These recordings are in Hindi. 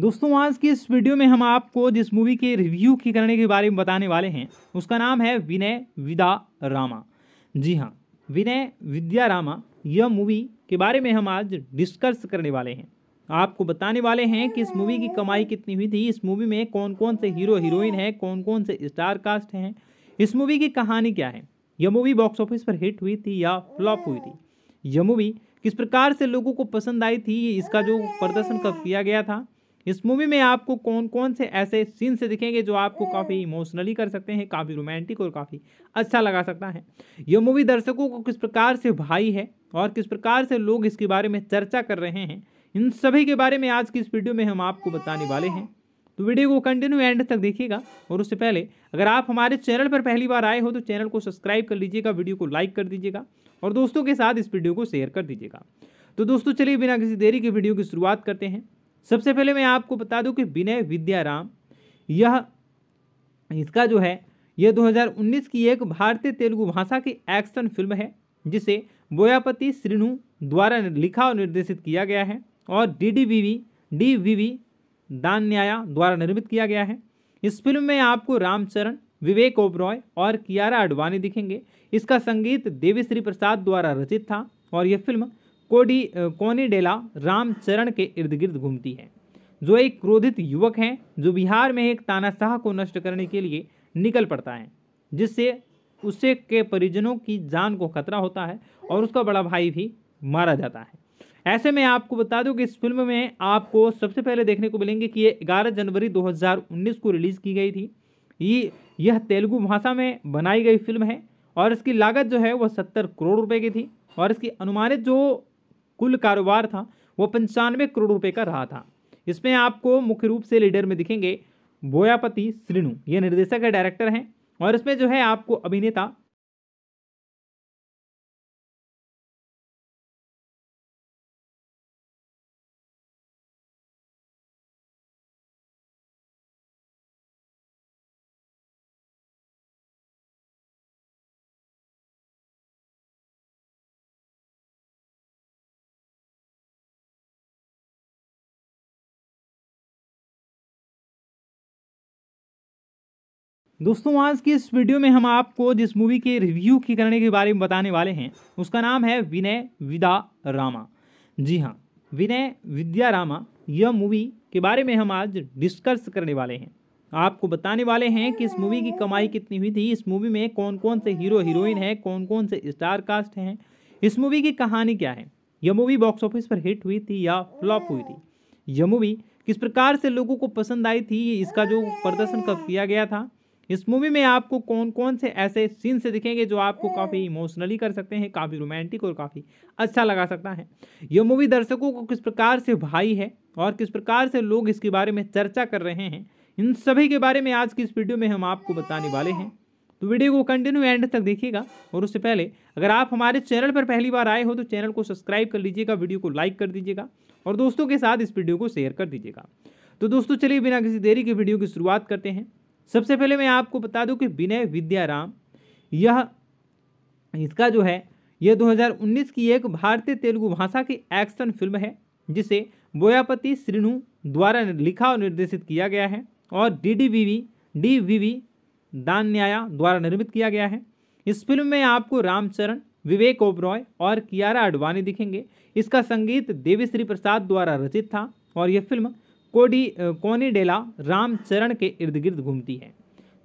दोस्तों आज की इस वीडियो में हम आपको जिस मूवी के रिव्यू की करने के बारे में बताने वाले हैं उसका नाम है विनय विदा रामा जी हाँ विनय विद्या रामा यह मूवी के बारे में हम आज डिस्कस करने वाले हैं आपको बताने वाले हैं कि इस मूवी की कमाई कितनी हुई थी इस मूवी में कौन कौन से हीरो हीरोइन हैं कौन कौन से स्टार कास्ट हैं इस मूवी की कहानी क्या है यह मूवी बॉक्स ऑफिस पर हिट हुई थी या फ्लॉप हुई थी यह मूवी किस प्रकार से लोगों को पसंद आई थी इसका जो प्रदर्शन कब किया गया था इस मूवी में आपको कौन कौन से ऐसे सीन से दिखेंगे जो आपको काफ़ी इमोशनली hmm. कर सकते हैं काफ़ी रोमांटिक और काफ़ी अच्छा लगा सकता है यह मूवी दर्शकों को किस प्रकार से भाई है और किस प्रकार से लोग इसके बारे में चर्चा कर रहे हैं इन सभी के बारे में आज की इस वीडियो में हम आपको बताने वाले हैं तो वीडियो को कंटिन्यू एंड तक देखिएगा और उससे पहले अगर आप हमारे चैनल पर पहली बार आए हो तो चैनल को सब्सक्राइब कर लीजिएगा वीडियो को लाइक कर दीजिएगा और दोस्तों के साथ इस वीडियो को शेयर कर दीजिएगा तो दोस्तों चलिए बिना किसी देरी के वीडियो की शुरुआत करते हैं सबसे पहले मैं आपको बता दूं कि विनय विद्याराम यह इसका जो है यह 2019 की एक भारतीय तेलुगु भाषा की एक्शन फिल्म है जिसे बोयापति श्रीनु द्वारा लिखा और निर्देशित किया गया है और D D V V D V V Danayya द्वारा निर्मित किया गया है इस फिल्म में आपको रामचरण विवेक ओबरॉय और कियारा आडवाणी दिखेंगे इसका संगीत देवी श्री प्रसाद द्वारा रचित था और यह फिल्म कोडी कोनीडेला रामचरण के इर्द गिर्द घूमती है जो एक क्रोधित युवक हैं जो बिहार में एक तानाशाह को नष्ट करने के लिए निकल पड़ता है जिससे उसे के परिजनों की जान को खतरा होता है और उसका बड़ा भाई भी मारा जाता है ऐसे में आपको बता दूं कि इस फिल्म में आपको सबसे पहले देखने को मिलेंगे कि ये 11 जनवरी 2019 को रिलीज़ की गई थी ये यह तेलुगु भाषा में बनाई गई फिल्म है और इसकी लागत जो है वह सत्तर करोड़ रुपए की थी और इसकी अनुमानित जो कुल कारोबार था वो पंचानवे करोड़ रुपए का रहा था इसमें आपको मुख्य रूप से लीडर में दिखेंगे बोयापति श्रीनु ये निर्देशक है डायरेक्टर हैं और इसमें जो है आपको अभिनेता दोस्तों आज की इस वीडियो में हम आपको जिस मूवी के रिव्यू की करने के बारे में बताने वाले हैं उसका नाम है विनय विदा रामा जी हाँ विनय विद्या रामा यह मूवी के बारे में हम आज डिस्कस करने वाले हैं आपको बताने वाले हैं कि इस मूवी की कमाई कितनी हुई थी इस मूवी में कौन कौन से हीरो हीरोइन हैं कौन कौन से स्टार कास्ट हैं इस मूवी की कहानी क्या है यह मूवी बॉक्स ऑफिस पर हिट हुई थी या फ्लॉप हुई थी यह मूवी किस प्रकार से लोगों को पसंद आई थी इसका जो प्रदर्शन कब किया गया था इस मूवी में आपको कौन कौन से ऐसे सीन से दिखेंगे जो आपको हम्म। काफ़ी इमोशनली कर सकते हैं काफ़ी रोमांटिक और काफ़ी अच्छा लगा सकता है ये मूवी दर्शकों को किस प्रकार से भाई है और किस प्रकार से लोग इसके बारे में चर्चा कर रहे हैं इन सभी के बारे में आज की इस वीडियो में हम आपको बताने वाले हैं तो वीडियो को कंटिन्यू एंड तक देखिएगा और उससे पहले अगर आप हमारे चैनल पर पहली बार आए हो तो चैनल को सब्सक्राइब कर लीजिएगा वीडियो को लाइक कर दीजिएगा और दोस्तों के साथ इस वीडियो को शेयर कर दीजिएगा तो दोस्तों चलिए बिना किसी देरी के वीडियो की शुरुआत करते हैं सबसे पहले मैं आपको बता दूं कि विनय विद्याराम यह इसका जो है यह 2019 की एक भारतीय तेलुगु भाषा की एक्शन फिल्म है जिसे बोयापति श्रीनु द्वारा लिखा और निर्देशित किया गया है और D D V V D V V दान्याया द्वारा निर्मित किया गया है इस फिल्म में आपको रामचरण विवेक ओबरॉय और कियारा आडवाणी दिखेंगे इसका संगीत देवी श्री प्रसाद द्वारा रचित था और यह फिल्म कोडी कोनेडेला रामचरण के इर्द गिर्द घूमती है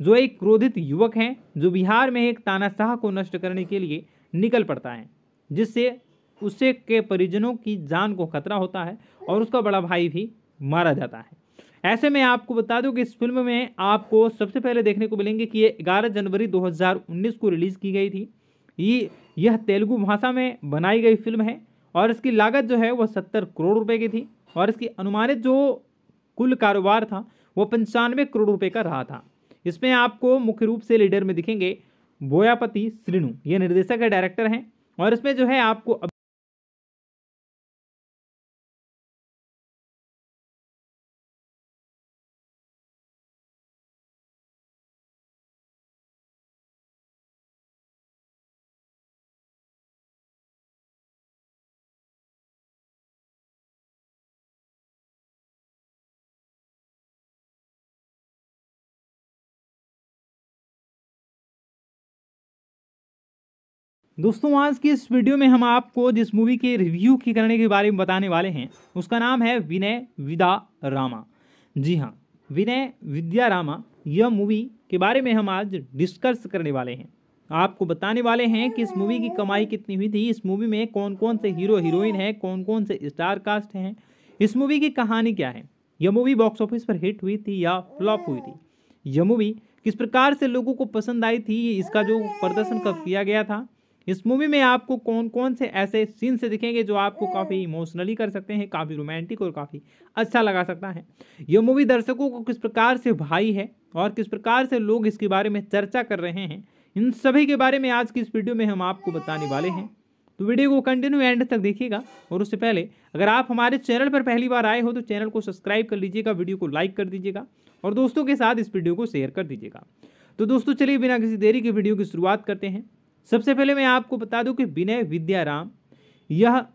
जो एक क्रोधित युवक हैं जो बिहार में एक तानाशाह को नष्ट करने के लिए निकल पड़ता है जिससे उसे के परिजनों की जान को खतरा होता है और उसका बड़ा भाई भी मारा जाता है ऐसे में आपको बता दूं कि इस फिल्म में आपको सबसे पहले देखने को मिलेंगे कि ये 11 जनवरी 2019 को रिलीज़ की गई थी ये यह तेलुगु भाषा में बनाई गई फिल्म है और इसकी लागत जो है वह सत्तर करोड़ रुपए की थी और इसकी अनुमानित जो कुल कारोबार था वो पंचानवे करोड़ रुपए का रहा था इसमें आपको मुख्य रूप से लीडर में दिखेंगे बोयापति श्रीणु ये निर्देशक है डायरेक्टर हैं और इसमें जो है आपको दोस्तों आज की इस वीडियो में हम आपको जिस मूवी के रिव्यू की करने के बारे में बताने वाले हैं उसका नाम है विनय विदा रामा जी हाँ विनय विद्या रामा यह मूवी के बारे में हम आज डिस्कस करने वाले हैं आपको बताने वाले हैं कि इस मूवी की कमाई कितनी हुई थी इस मूवी में कौन कौन से हीरो हीरोइन हैं कौन कौन से स्टार कास्ट हैं इस मूवी की कहानी क्या है यह मूवी बॉक्स ऑफिस पर हिट हुई थी या फ्लॉप हुई थी यह मूवी किस प्रकार से लोगों को पसंद आई थी इसका जो प्रदर्शन कब किया गया था इस मूवी में आपको कौन कौन से ऐसे सीन से दिखेंगे जो आपको काफ़ी इमोशनली कर सकते हैं काफ़ी रोमांटिक और काफ़ी अच्छा लगा सकता है ये मूवी दर्शकों को किस प्रकार से भाई है और किस प्रकार से लोग इसके बारे में चर्चा कर रहे हैं इन सभी के बारे में आज की इस वीडियो में हम आपको बताने वाले हैं तो वीडियो को कंटिन्यू एंड तक देखिएगा और उससे पहले अगर आप हमारे चैनल पर पहली बार आए हो तो चैनल को सब्सक्राइब कर लीजिएगा वीडियो को लाइक कर दीजिएगा और दोस्तों के साथ इस वीडियो को शेयर कर दीजिएगा तो दोस्तों चलिए बिना किसी देरी के वीडियो की शुरुआत करते हैं सबसे पहले मैं आपको बता दूं कि विनय विद्याराम यह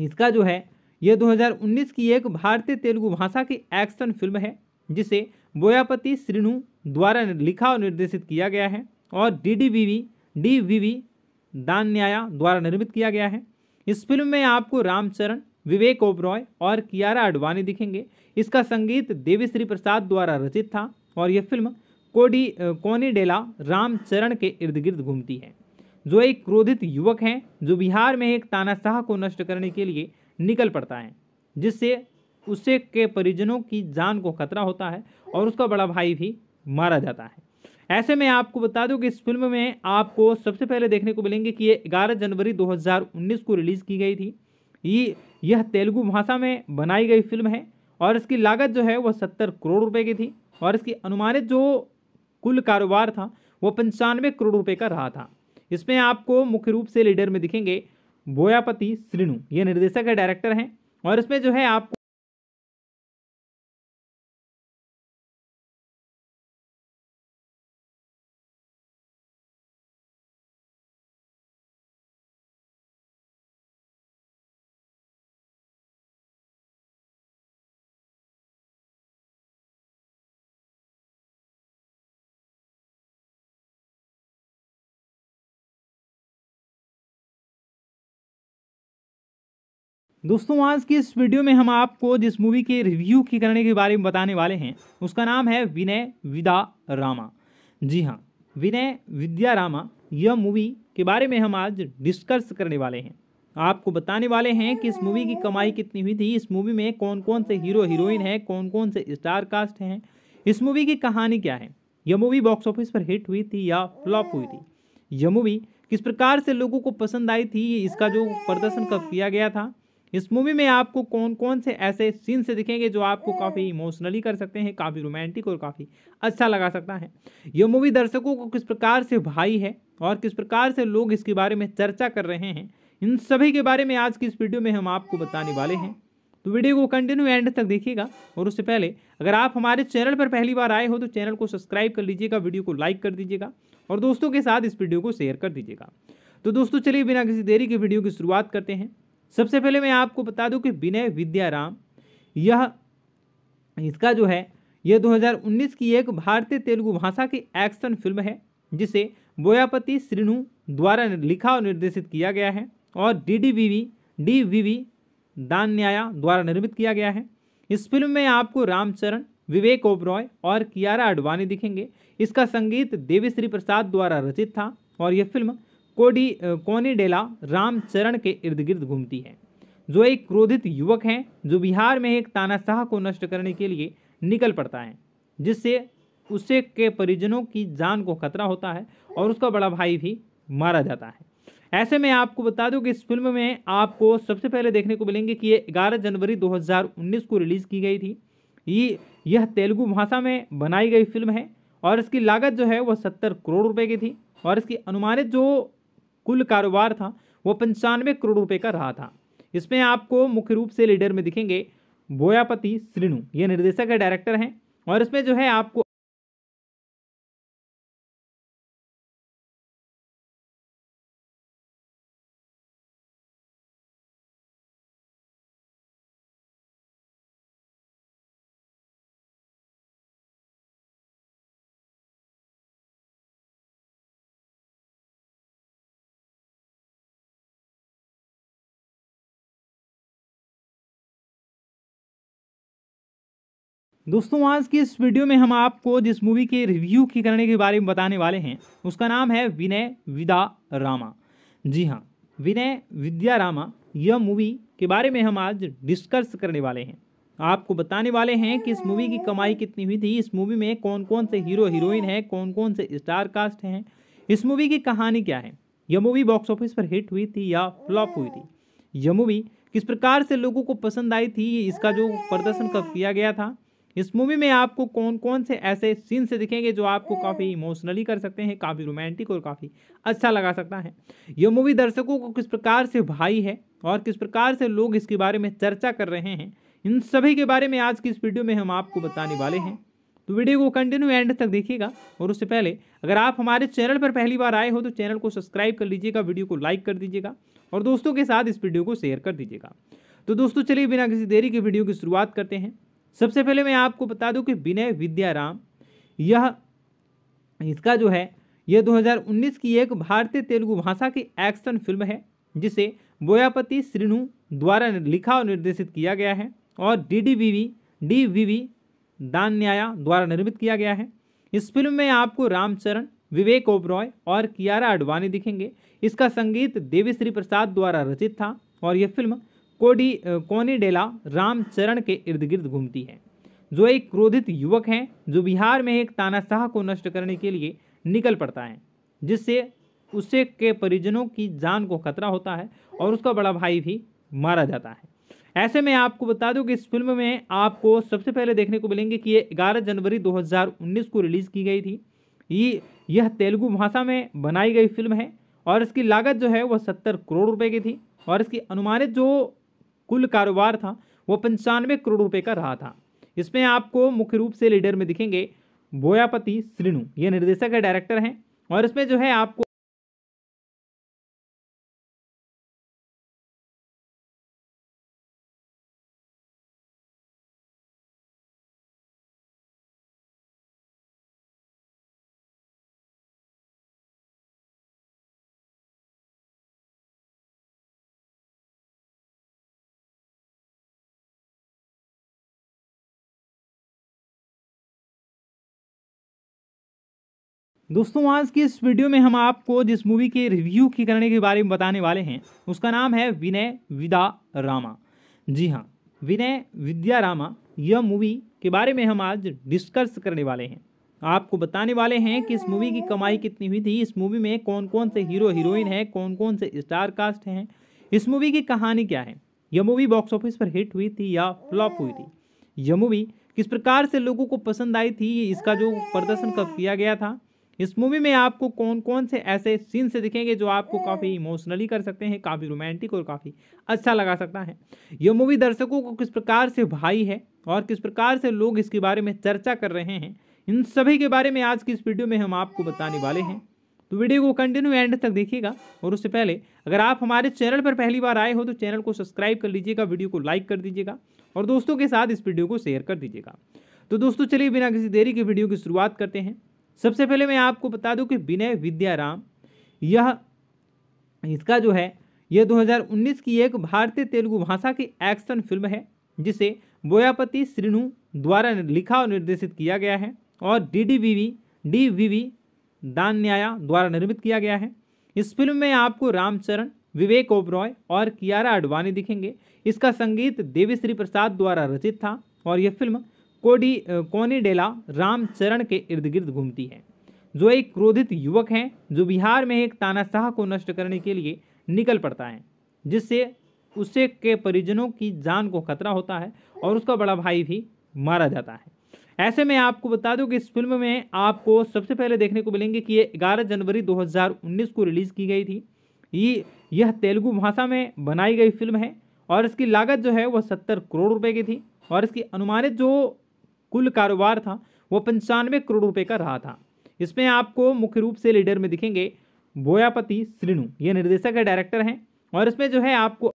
इसका जो है यह 2019 की एक भारतीय तेलुगु भाषा की एक्शन फिल्म है जिसे बोयापति श्रीनु द्वारा लिखा और निर्देशित किया गया है और D D V V D V V दान्याया द्वारा निर्मित किया गया है इस फिल्म में आपको रामचरण विवेक ओबरॉय और कियारा अडवाणी दिखेंगे इसका संगीत देवी श्री प्रसाद द्वारा रचित था और यह फिल्म कोडी कोनीडेला रामचरण के इर्द गिर्द घूमती है जो एक क्रोधित युवक है जो बिहार में एक तानाशाह को नष्ट करने के लिए निकल पड़ता है जिससे उसे के परिजनों की जान को खतरा होता है और उसका बड़ा भाई भी मारा जाता है ऐसे में आपको बता दूं कि इस फिल्म में आपको सबसे पहले देखने को मिलेंगे कि ये 11 जनवरी 2019 को रिलीज़ की गई थी ये यह तेलुगु भाषा में बनाई गई फिल्म है और इसकी लागत जो है वह सत्तर करोड़ रुपए की थी और इसकी अनुमानित जो कुल कारोबार था वो पंचानवे करोड़ रुपए का रहा था इसमें आपको मुख्य रूप से लीडर में दिखेंगे बोयापति श्रीनु ये निर्देशक है डायरेक्टर हैं और इसमें जो है आपको दोस्तों आज की इस वीडियो में हम आपको जिस मूवी के रिव्यू की करने के बारे में बताने वाले हैं उसका नाम है विनय विदा रामा जी हाँ विनय विद्या रामा यह मूवी के बारे में हम आज डिस्कस करने वाले हैं आपको बताने वाले हैं कि इस मूवी की कमाई कितनी हुई थी इस मूवी में कौन कौन से हीरो हीरोइन हैं कौन कौन से स्टार कास्ट हैं इस मूवी की कहानी क्या है यह मूवी बॉक्स ऑफिस पर हिट हुई थी या फ्लॉप हुई थी यह मूवी किस प्रकार से लोगों को पसंद आई थी इसका जो प्रदर्शन कब किया गया था इस मूवी में आपको कौन कौन से ऐसे सीन्स दिखेंगे जो आपको हम्म। काफ़ी इमोशनली कर सकते हैं काफ़ी रोमांटिक और काफ़ी अच्छा लगा सकता है यह मूवी दर्शकों को किस प्रकार से भाई है और किस प्रकार से लोग इसके बारे में चर्चा कर रहे हैं इन सभी के बारे में आज की इस वीडियो में हम आपको बताने वाले हैं तो वीडियो को कंटिन्यू एंड तक देखिएगा और उससे पहले अगर आप हमारे चैनल पर पहली बार आए हो तो चैनल को सब्सक्राइब कर लीजिएगा वीडियो को लाइक कर दीजिएगा और दोस्तों के साथ इस वीडियो को शेयर कर दीजिएगा तो दोस्तों चलिए बिना किसी देरी के वीडियो की शुरुआत करते हैं सबसे पहले मैं आपको बता दूं कि विनय विद्याराम यह इसका जो है यह 2019 की एक भारतीय तेलुगु भाषा की एक्शन फिल्म है जिसे बोयापति श्रीनु द्वारा लिखा और निर्देशित किया गया है और D D V V D V V दान्याया द्वारा निर्मित किया गया है इस फिल्म में आपको रामचरण विवेक ओबरॉय और कियारा आडवाणी दिखेंगे इसका संगीत देवी श्री प्रसाद द्वारा रचित था और यह फिल्म कोडी कोनीडेला रामचरण के इर्द गिर्द घूमती है जो एक क्रोधित युवक हैं जो बिहार में एक तानाशाह को नष्ट करने के लिए निकल पड़ता है जिससे उसे के परिजनों की जान को खतरा होता है और उसका बड़ा भाई भी मारा जाता है ऐसे में आपको बता दूं कि इस फिल्म में आपको सबसे पहले देखने को मिलेंगे कि ये 11 जनवरी 2019 को रिलीज़ की गई थी ये यह तेलुगु भाषा में बनाई गई फिल्म है और इसकी लागत जो है वह सत्तर करोड़ रुपए की थी और इसकी अनुमानित जो कुल कारोबार था वो पंचानवे करोड़ रुपए का रहा था इसमें आपको मुख्य रूप से लीडर में दिखेंगे बोयापति श्रीनु ये निर्देशक है डायरेक्टर हैं और इसमें जो है आपको दोस्तों आज की इस वीडियो में हम आपको जिस मूवी के रिव्यू की करने के बारे में बताने वाले हैं उसका नाम है विनय विदा रामा जी हाँ विनय विद्या रामा यह मूवी के बारे में हम आज डिस्कस करने वाले हैं आपको बताने वाले हैं कि इस मूवी की कमाई कितनी हुई थी इस मूवी में कौन कौन से हीरो हीरोइन हैं कौन कौन से स्टार कास्ट हैं इस मूवी की कहानी क्या है यह मूवी बॉक्स ऑफिस पर हिट हुई थी या फ्लॉप हुई थी यह मूवी किस प्रकार से लोगों को पसंद आई थी इसका जो प्रदर्शन कब किया गया था इस मूवी में आपको कौन कौन से ऐसे सीन से दिखेंगे जो आपको हम्म। काफ़ी इमोशनली कर सकते हैं काफ़ी रोमांटिक और काफ़ी अच्छा लगा सकता है यह मूवी दर्शकों को किस प्रकार से भाई है और किस प्रकार से लोग इसके बारे में चर्चा कर रहे हैं इन सभी के बारे में आज की इस वीडियो में हम आपको बताने वाले हैं तो वीडियो को कंटिन्यू एंड तक देखिएगा और उससे पहले अगर आप हमारे चैनल पर पहली बार आए हो तो चैनल को सब्सक्राइब कर लीजिएगा वीडियो को लाइक कर दीजिएगा और दोस्तों के साथ इस वीडियो को शेयर कर दीजिएगा तो दोस्तों चलिए बिना किसी देरी के वीडियो की शुरुआत करते हैं सबसे पहले मैं आपको बता दूं कि विनय विद्याराम यह इसका जो है यह 2019 की एक भारतीय तेलुगु भाषा की एक्शन फिल्म है जिसे बोयापति श्रीनु द्वारा लिखा और निर्देशित किया गया है और D D V V D V V दान्याया द्वारा निर्मित किया गया है इस फिल्म में आपको रामचरण विवेक ओबरॉय और कियारा आडवाणी दिखेंगे इसका संगीत देवी श्री प्रसाद द्वारा रचित था और यह फिल्म कोडी कोनीडेला रामचरण के इर्द गिर्द घूमती है जो एक क्रोधित युवक हैं जो बिहार में एक तानाशाह को नष्ट करने के लिए निकल पड़ता है जिससे उसे के परिजनों की जान को खतरा होता है और उसका बड़ा भाई भी मारा जाता है ऐसे में आपको बता दूं कि इस फिल्म में आपको सबसे पहले देखने को मिलेंगे कि ये 11 जनवरी 2019 को रिलीज़ की गई थी ये यह तेलुगु भाषा में बनाई गई फिल्म है और इसकी लागत जो है वह सत्तर करोड़ रुपए की थी और इसकी अनुमानित जो कुल कारोबार था वो पंचानवे करोड़ रुपए का रहा था इसमें आपको मुख्य रूप से लीडर में दिखेंगे बोयापति श्रीनु ये निर्देशक है डायरेक्टर हैं और इसमें जो है आपको दोस्तों आज की इस वीडियो में हम आपको जिस मूवी के रिव्यू की करने के बारे में बताने वाले हैं उसका नाम है विनय विदा रामा जी हाँ विनय विद्या रामा यह मूवी के बारे में हम आज डिस्कस करने वाले हैं आपको बताने वाले हैं कि इस मूवी की कमाई कितनी हुई थी इस मूवी में कौन कौन से हीरो हीरोइन हैं कौन कौन से स्टार कास्ट हैं इस मूवी की कहानी क्या है यह मूवी बॉक्स ऑफिस पर हिट हुई थी या फ्लॉप हुई थी यह मूवी किस प्रकार से लोगों को पसंद आई थी इसका जो प्रदर्शन कब किया गया था इस मूवी में आपको कौन कौन से ऐसे सीन से दिखेंगे जो आपको हम्म। काफ़ी इमोशनली कर सकते हैं काफ़ी रोमांटिक और काफ़ी अच्छा लगा सकता है ये मूवी दर्शकों को किस प्रकार से भाई है और किस प्रकार से लोग इसके बारे में चर्चा कर रहे हैं इन सभी के बारे में आज की इस वीडियो में हम आपको बताने वाले हैं तो वीडियो को कंटिन्यू एंड तक देखिएगा और उससे पहले अगर आप हमारे चैनल पर पहली बार आए हो तो चैनल को सब्सक्राइब कर लीजिएगा वीडियो को लाइक कर दीजिएगा और दोस्तों के साथ इस वीडियो को शेयर कर दीजिएगा तो दोस्तों चलिए बिना किसी देरी के वीडियो की शुरुआत करते हैं सबसे पहले मैं आपको बता दूं कि विनय विद्याराम यह इसका जो है यह 2019 की एक भारतीय तेलुगु भाषा की एक्शन फिल्म है जिसे बोयापति श्रीनु द्वारा लिखा और निर्देशित किया गया है और D D V V D V V दान्याया द्वारा निर्मित किया गया है इस फिल्म में आपको रामचरण विवेक ओबरॉय और कियारा आडवाणी दिखेंगे इसका संगीत देवी श्री प्रसाद द्वारा रचित था और यह फिल्म कोडी कोनेडेला रामचरण के इर्द गिर्द घूमती है जो एक क्रोधित युवक है जो बिहार में एक तानाशाह को नष्ट करने के लिए निकल पड़ता है जिससे उसे के परिजनों की जान को खतरा होता है और उसका बड़ा भाई भी मारा जाता है ऐसे में आपको बता दूं कि इस फिल्म में आपको सबसे पहले देखने को मिलेंगे कि ये 11 जनवरी 2019 को रिलीज़ की गई थी ये यह तेलुगु भाषा में बनाई गई फिल्म है और इसकी लागत जो है वह सत्तर करोड़ रुपए की थी और इसकी अनुमानित जो कुल कारोबार था वो पंचानवे करोड़ रुपए का रहा था इसमें आपको मुख्य रूप से लीडर में दिखेंगे बोयापति श्रीनु ये निर्देशक है डायरेक्टर हैं और इसमें जो है आपको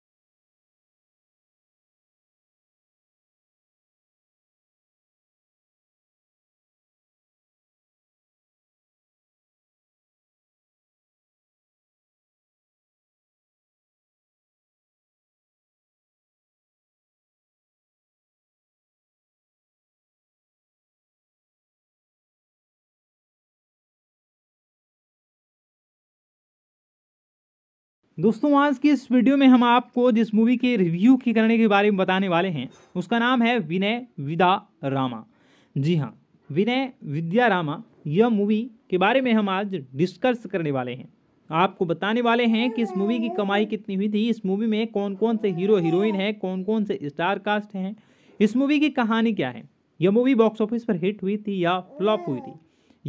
दोस्तों आज की इस वीडियो में हम आपको जिस मूवी के रिव्यू की करने के बारे में बताने वाले हैं उसका नाम है विनय विदा रामा जी हाँ विनय विद्या रामा यह मूवी के बारे में हम आज डिस्कस करने वाले हैं आपको बताने वाले हैं कि इस मूवी की कमाई कितनी हुई थी इस मूवी में कौन कौन से हीरो हीरोइन हैं कौन कौन से स्टार कास्ट हैं इस मूवी की कहानी क्या है यह मूवी बॉक्स ऑफिस पर हिट हुई थी या फ्लॉप हुई थी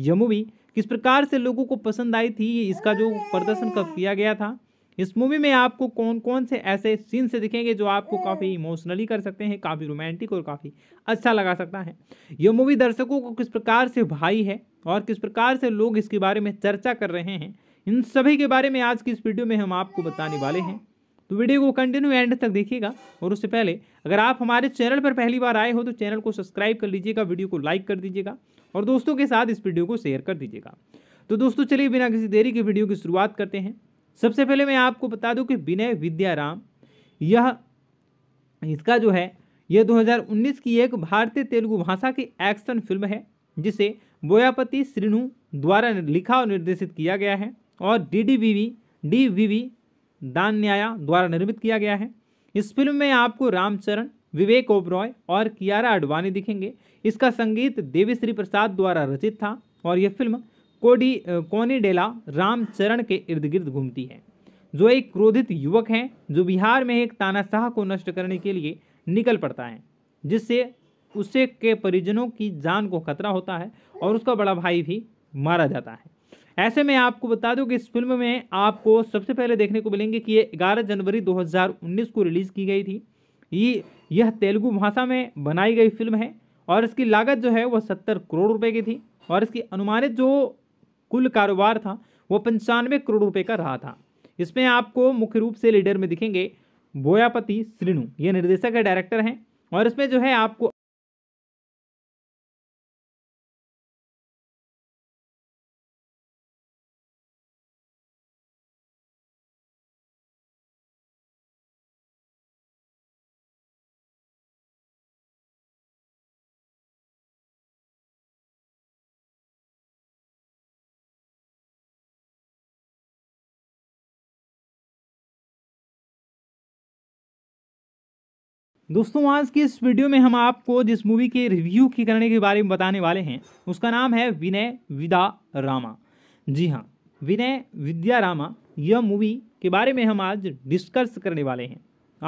यह मूवी किस प्रकार से लोगों को पसंद आई थी इसका जो प्रदर्शन कब किया गया था इस मूवी में आपको कौन कौन से ऐसे सीन से दिखेंगे जो आपको काफ़ी इमोशनली कर सकते हैं काफ़ी रोमांटिक और काफ़ी अच्छा लगा सकता है यह मूवी दर्शकों को किस प्रकार से भाई है और किस प्रकार से लोग इसके बारे में चर्चा कर रहे हैं इन सभी के बारे में आज की इस वीडियो में हम आपको बताने वाले हैं तो वीडियो को कंटिन्यू एंड तक देखिएगा और उससे पहले अगर आप हमारे चैनल पर पहली बार आए हो तो चैनल को सब्सक्राइब कर लीजिएगा वीडियो को लाइक कर दीजिएगा और दोस्तों के साथ इस वीडियो को शेयर कर दीजिएगा तो दोस्तों चलिए बिना किसी देरी के वीडियो की शुरुआत करते हैं सबसे पहले मैं आपको बता दूं कि विनय विद्याराम यह इसका जो है यह 2019 की एक भारतीय तेलुगु भाषा की एक्शन फिल्म है जिसे बोयापति श्रीनु द्वारा लिखा और निर्देशित किया गया है और D D V V D V V दान्याया द्वारा निर्मित किया गया है इस फिल्म में आपको रामचरण विवेक ओबरॉय और कियारा आडवाणी दिखेंगे इसका संगीत देवी श्री प्रसाद द्वारा रचित था और यह फिल्म कोडी कोनीडेला रामचरण के इर्द गिर्द घूमती है जो एक क्रोधित युवक हैं जो बिहार में एक तानाशाह को नष्ट करने के लिए निकल पड़ता है जिससे उसे के परिजनों की जान को खतरा होता है और उसका बड़ा भाई भी मारा जाता है ऐसे में आपको बता दूं कि इस फिल्म में आपको सबसे पहले देखने को मिलेंगे कि ये 11 जनवरी 2019 को रिलीज़ की गई थी ये यह तेलुगु भाषा में बनाई गई फिल्म है और इसकी लागत जो है वह सत्तर करोड़ रुपए की थी और इसकी अनुमानित जो कुल कारोबार था वो पंचानवे करोड़ रुपए का रहा था इसमें आपको मुख्य रूप से लीडर में दिखेंगे बोयापति श्रीनु ये निर्देशक है डायरेक्टर हैं और इसमें जो है आपको दोस्तों आज की इस वीडियो में हम आपको जिस मूवी के रिव्यू की करने के बारे में बताने वाले हैं उसका नाम है विनय विदा रामा जी हाँ विनय विद्या रामा यह मूवी के बारे में हम आज डिस्कस करने वाले हैं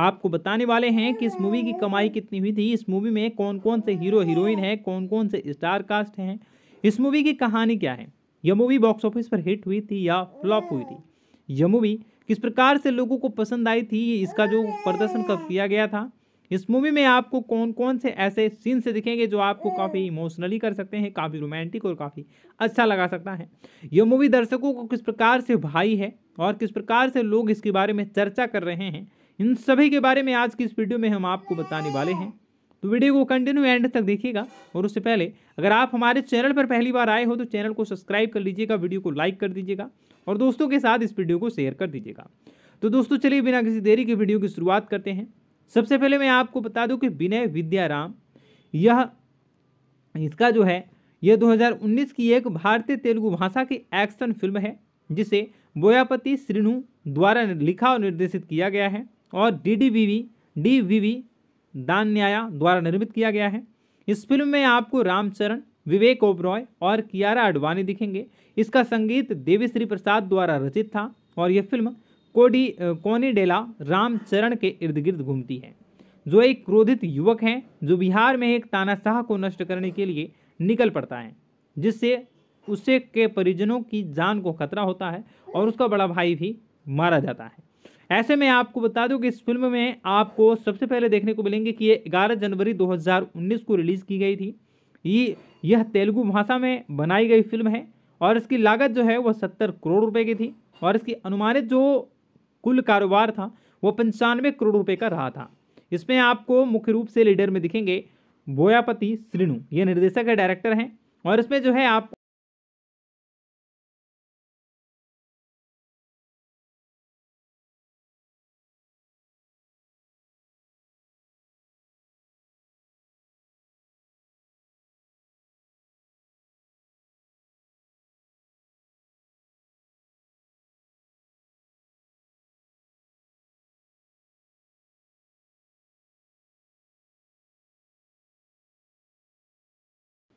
आपको बताने वाले हैं कि इस मूवी की कमाई कितनी हुई थी इस मूवी में कौन कौन से हीरो हीरोइन हैं कौन कौन से स्टार कास्ट हैं इस मूवी की कहानी क्या है यह मूवी बॉक्स ऑफिस पर हिट हुई थी या फ्लॉप हुई थी यह मूवी किस प्रकार से लोगों को पसंद आई थी इसका जो प्रदर्शन कब किया गया था इस मूवी में आपको कौन कौन से ऐसे सीन्स दिखेंगे जो आपको काफ़ी इमोशनली कर सकते हैं काफ़ी रोमांटिक और काफ़ी अच्छा लगा सकता है यह मूवी दर्शकों को किस प्रकार से भाई है और किस प्रकार से लोग इसके बारे में चर्चा कर रहे हैं इन सभी के बारे में आज की इस वीडियो में हम आपको बताने वाले हैं तो वीडियो को कंटिन्यू एंड तक देखिएगा और उससे पहले अगर आप हमारे चैनल पर पहली बार आए हो तो चैनल को सब्सक्राइब कर लीजिएगा वीडियो को लाइक कर दीजिएगा और दोस्तों के साथ इस वीडियो को शेयर कर दीजिएगा तो दोस्तों चलिए बिना किसी देरी के वीडियो की शुरुआत करते हैं सबसे पहले मैं आपको बता दूं कि विनय विद्याराम यह इसका जो है यह 2019 की एक भारतीय तेलुगु भाषा की एक्शन फिल्म है जिसे बोयापति श्रीनु द्वारा लिखा और निर्देशित किया गया है और D D V V D V V दान्याया द्वारा निर्मित किया गया है इस फिल्म में आपको रामचरण विवेक ओबरॉय और कियारा आडवाणी दिखेंगे इसका संगीत देवी श्री प्रसाद द्वारा रचित था और यह फिल्म कोडी कोनीडेला रामचरण के इर्द गिर्द घूमती है जो एक क्रोधित युवक हैं जो बिहार में एक तानाशाह को नष्ट करने के लिए निकल पड़ता है जिससे उसे के परिजनों की जान को खतरा होता है और उसका बड़ा भाई भी मारा जाता है ऐसे में आपको बता दूं कि इस फिल्म में आपको सबसे पहले देखने को मिलेंगे कि ये 11 जनवरी 2019 को रिलीज़ की गई थी ये यह तेलुगु भाषा में बनाई गई फिल्म है और इसकी लागत जो है वह सत्तर करोड़ रुपए की थी और इसकी अनुमानित जो कुल कारोबार था वो पंचानवे करोड़ रुपए का रहा था इसमें आपको मुख्य रूप से लीडर में दिखेंगे बोयापति श्रीनु ये निर्देशक है डायरेक्टर हैं और इसमें जो है आप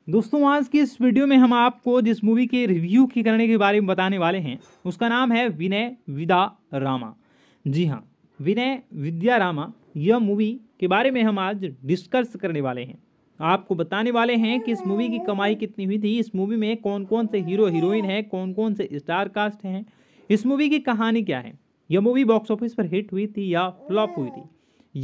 दोस्तों आज की इस वीडियो में हम आपको जिस मूवी के रिव्यू की करने के बारे में बताने वाले हैं उसका नाम है विनय विदा रामा जी हाँ विनय विद्या रामा यह मूवी के बारे में हम आज डिस्कस करने वाले हैं आपको बताने वाले हैं कि इस मूवी की कमाई कितनी हुई थी इस मूवी में कौन कौन से हीरो हीरोइन हैं कौन कौन से स्टार कास्ट हैं इस मूवी की कहानी क्या है यह मूवी बॉक्स ऑफिस पर हिट हुई थी या फ्लॉप हुई थी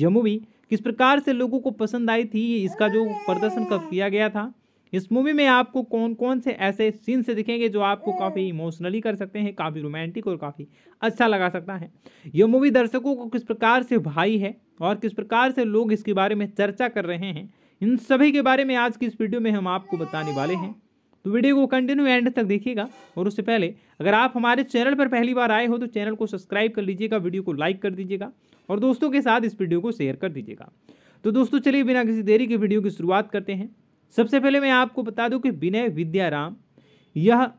यह मूवी किस प्रकार से लोगों को पसंद आई थी इसका जो प्रदर्शन कब किया गया था इस मूवी में आपको कौन कौन से ऐसे सीन से दिखेंगे जो आपको हम्म। काफ़ी इमोशनली कर सकते हैं काफ़ी रोमांटिक और काफ़ी अच्छा लगा सकता है यह मूवी दर्शकों को किस प्रकार से भाई है और किस प्रकार से लोग इसके बारे में चर्चा कर रहे हैं इन सभी के बारे में आज की इस वीडियो में हम आपको बताने वाले हैं तो वीडियो को कंटिन्यू एंड तक देखिएगा और उससे पहले अगर आप हमारे चैनल पर पहली बार आए हो तो चैनल को सब्सक्राइब कर लीजिएगा वीडियो को लाइक कर दीजिएगा और दोस्तों के साथ इस वीडियो को शेयर कर दीजिएगा तो दोस्तों चलिए बिना किसी देरी के वीडियो की शुरुआत करते हैं सबसे पहले मैं आपको बता दूं कि विनय विद्याराम यह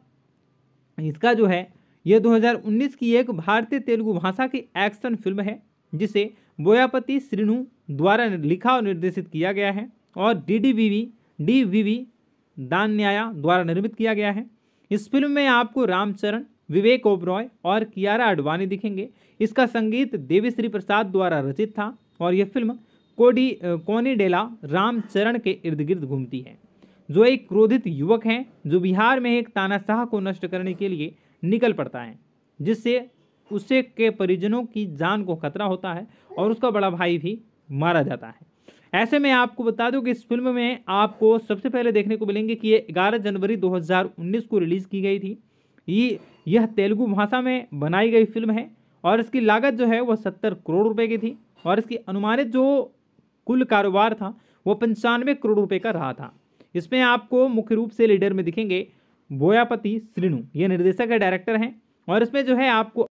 इसका जो है यह 2019 की एक भारतीय तेलुगु भाषा की एक्शन फिल्म है जिसे बोयापति श्रीनु द्वारा लिखा और निर्देशित किया गया है और D D V V D V V दान्याया द्वारा निर्मित किया गया है इस फिल्म में आपको रामचरण विवेक ओबरॉय और कियारा आडवाणी दिखेंगे इसका संगीत देवी श्री प्रसाद द्वारा रचित था और यह फिल्म कोडी कोनीडेला रामचरण के इर्द गिर्द घूमती है जो एक क्रोधित युवक हैं जो बिहार में एक तानाशाह को नष्ट करने के लिए निकल पड़ता है जिससे उसे के परिजनों की जान को खतरा होता है और उसका बड़ा भाई भी मारा जाता है ऐसे में आपको बता दूं कि इस फिल्म में आपको सबसे पहले देखने को मिलेंगे कि ये 11 जनवरी 2019 को रिलीज़ की गई थी ये यह तेलुगु भाषा में बनाई गई फिल्म है और इसकी लागत जो है वह सत्तर करोड़ रुपए की थी और इसकी अनुमानित जो कुल कारोबार था वो पंचानवे करोड़ रुपए का रहा था इसमें आपको मुख्य रूप से लीडर में दिखेंगे बोयापति श्रीनु ये निर्देशक है डायरेक्टर हैं और इसमें जो है आपको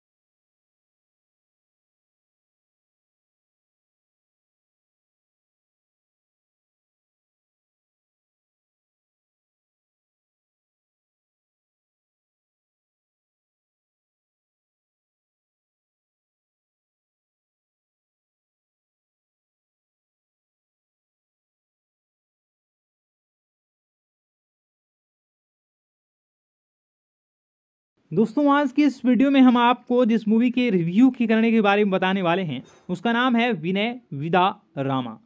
दोस्तों आज की इस वीडियो में हम आपको जिस मूवी के रिव्यू की करने के बारे में बताने वाले हैं उसका नाम है विनय विदा रामा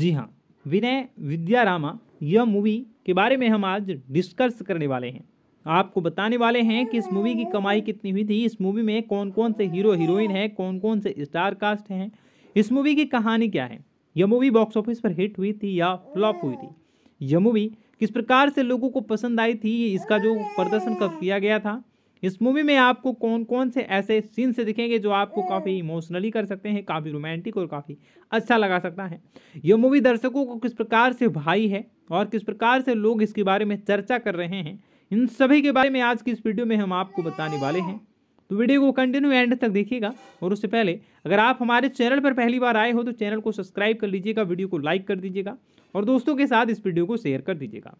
जी हाँ विनय विद्या रामा यह मूवी के बारे में हम आज डिस्कस करने वाले हैं आपको बताने वाले हैं कि इस मूवी की कमाई कितनी हुई थी इस मूवी में कौन कौन से हीरो हीरोइन हैं कौन कौन से स्टार कास्ट हैं इस मूवी की कहानी क्या है यह मूवी बॉक्स ऑफिस पर हिट हुई थी या फ्लॉप हुई थी यह मूवी किस प्रकार से लोगों को पसंद आई थी इसका जो प्रदर्शन कब किया गया था इस मूवी में आपको कौन कौन से ऐसे सीन से दिखेंगे जो आपको हम्म। काफ़ी इमोशनली कर सकते हैं काफ़ी रोमांटिक और काफ़ी अच्छा लगा सकता है ये मूवी दर्शकों को किस प्रकार से भाई है और किस प्रकार से लोग इसके बारे में चर्चा कर रहे हैं इन सभी के बारे में आज की इस वीडियो में हम आपको बताने वाले हैं तो वीडियो को कंटिन्यू एंड तक देखिएगा और उससे पहले अगर आप हमारे चैनल पर पहली बार आए हो तो चैनल को सब्सक्राइब कर लीजिएगा वीडियो को लाइक कर दीजिएगा और दोस्तों के साथ इस वीडियो को शेयर कर दीजिएगा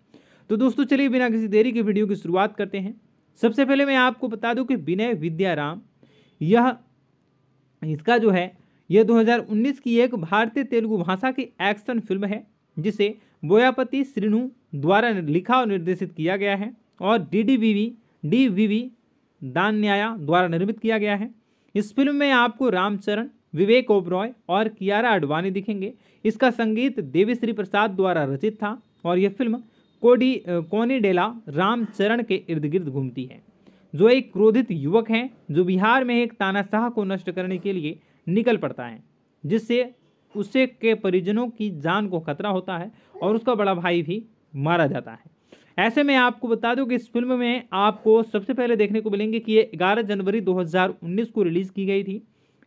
तो दोस्तों चलिए बिना किसी देरी के वीडियो की शुरुआत करते हैं सबसे पहले मैं आपको बता दूं कि विनय विद्याराम यह इसका जो है यह 2019 की एक भारतीय तेलुगु भाषा की एक्शन फिल्म है जिसे बोयापति श्रीनु द्वारा लिखा और निर्देशित किया गया है और D D V V D V V Danayya द्वारा निर्मित किया गया है इस फिल्म में आपको रामचरण विवेक ओबरॉय और कियारा आडवाणी दिखेंगे इसका संगीत देवी श्री प्रसाद द्वारा रचित था और यह फिल्म कोडी कोनीडेला रामचरण के इर्द गिर्द घूमती है जो एक क्रोधित युवक हैं जो बिहार में एक तानाशाह को नष्ट करने के लिए निकल पड़ता है जिससे उसे के परिजनों की जान को खतरा होता है और उसका बड़ा भाई भी मारा जाता है ऐसे में आपको बता दूं कि इस फिल्म में आपको सबसे पहले देखने को मिलेंगे कि ये 11 जनवरी 2019 को रिलीज़ की गई थी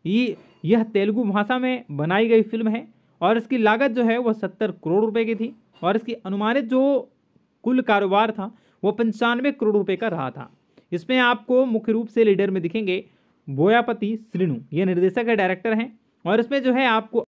ये यह तेलुगु भाषा में बनाई गई फिल्म है और इसकी लागत जो है वह सत्तर करोड़ रुपए की थी और इसकी अनुमानित जो कुल कारोबार था वो पंचानवे करोड़ रुपए का रहा था इसमें आपको मुख्य रूप से लीडर में दिखेंगे बोयापति श्रीनु ये निर्देशक है डायरेक्टर हैं और इसमें जो है आपको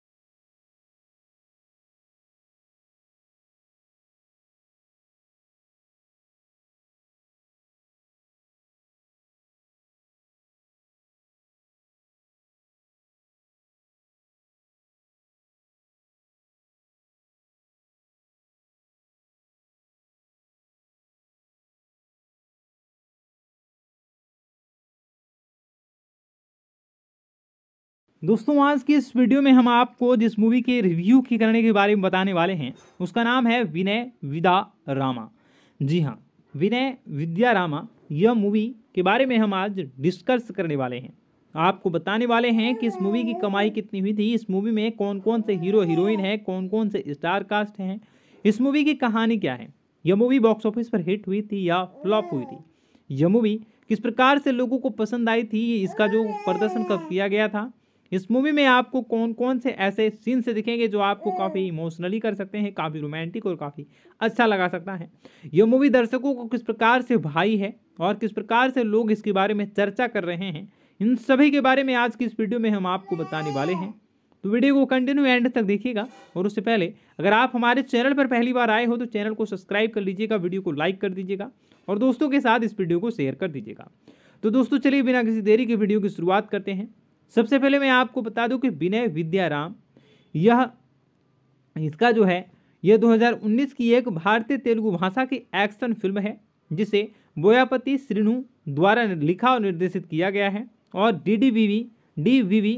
दोस्तों आज की इस वीडियो में हम आपको जिस मूवी के रिव्यू की करने के बारे में बताने वाले हैं उसका नाम है विनय विदा रामा जी हाँ विनय विद्या रामा यह मूवी के बारे में हम आज डिस्कस करने वाले हैं आपको बताने वाले हैं कि इस मूवी की कमाई कितनी हुई थी इस मूवी में कौन कौन से हीरो हीरोइन हैं कौन कौन से स्टार कास्ट हैं इस मूवी की कहानी क्या है यह मूवी बॉक्स ऑफिस पर हिट हुई थी या फ्लॉप हुई थी यह मूवी किस प्रकार से लोगों को पसंद आई थी इसका जो प्रदर्शन कब किया गया था इस मूवी में आपको कौन कौन से ऐसे सीन्स दिखेंगे जो आपको काफ़ी इमोशनली कर सकते हैं काफ़ी रोमांटिक और काफ़ी अच्छा लगा सकता है यह मूवी दर्शकों को किस प्रकार से भाई है और किस प्रकार से लोग इसके बारे में चर्चा कर रहे हैं इन सभी के बारे में आज की इस वीडियो में हम आपको बताने वाले हैं तो वीडियो को कंटिन्यू एंड तक देखिएगा और उससे पहले अगर आप हमारे चैनल पर पहली बार आए हो तो चैनल को सब्सक्राइब कर लीजिएगा वीडियो को लाइक कर दीजिएगा और दोस्तों के साथ इस वीडियो को शेयर कर दीजिएगा तो दोस्तों चलिए बिना किसी देरी के वीडियो की शुरुआत करते हैं सबसे पहले मैं आपको बता दूं कि विनय विद्याराम यह इसका जो है यह 2019 की एक भारतीय तेलुगु भाषा की एक्शन फिल्म है जिसे बोयापति श्रीनु द्वारा लिखा और निर्देशित किया गया है और D D V V D V V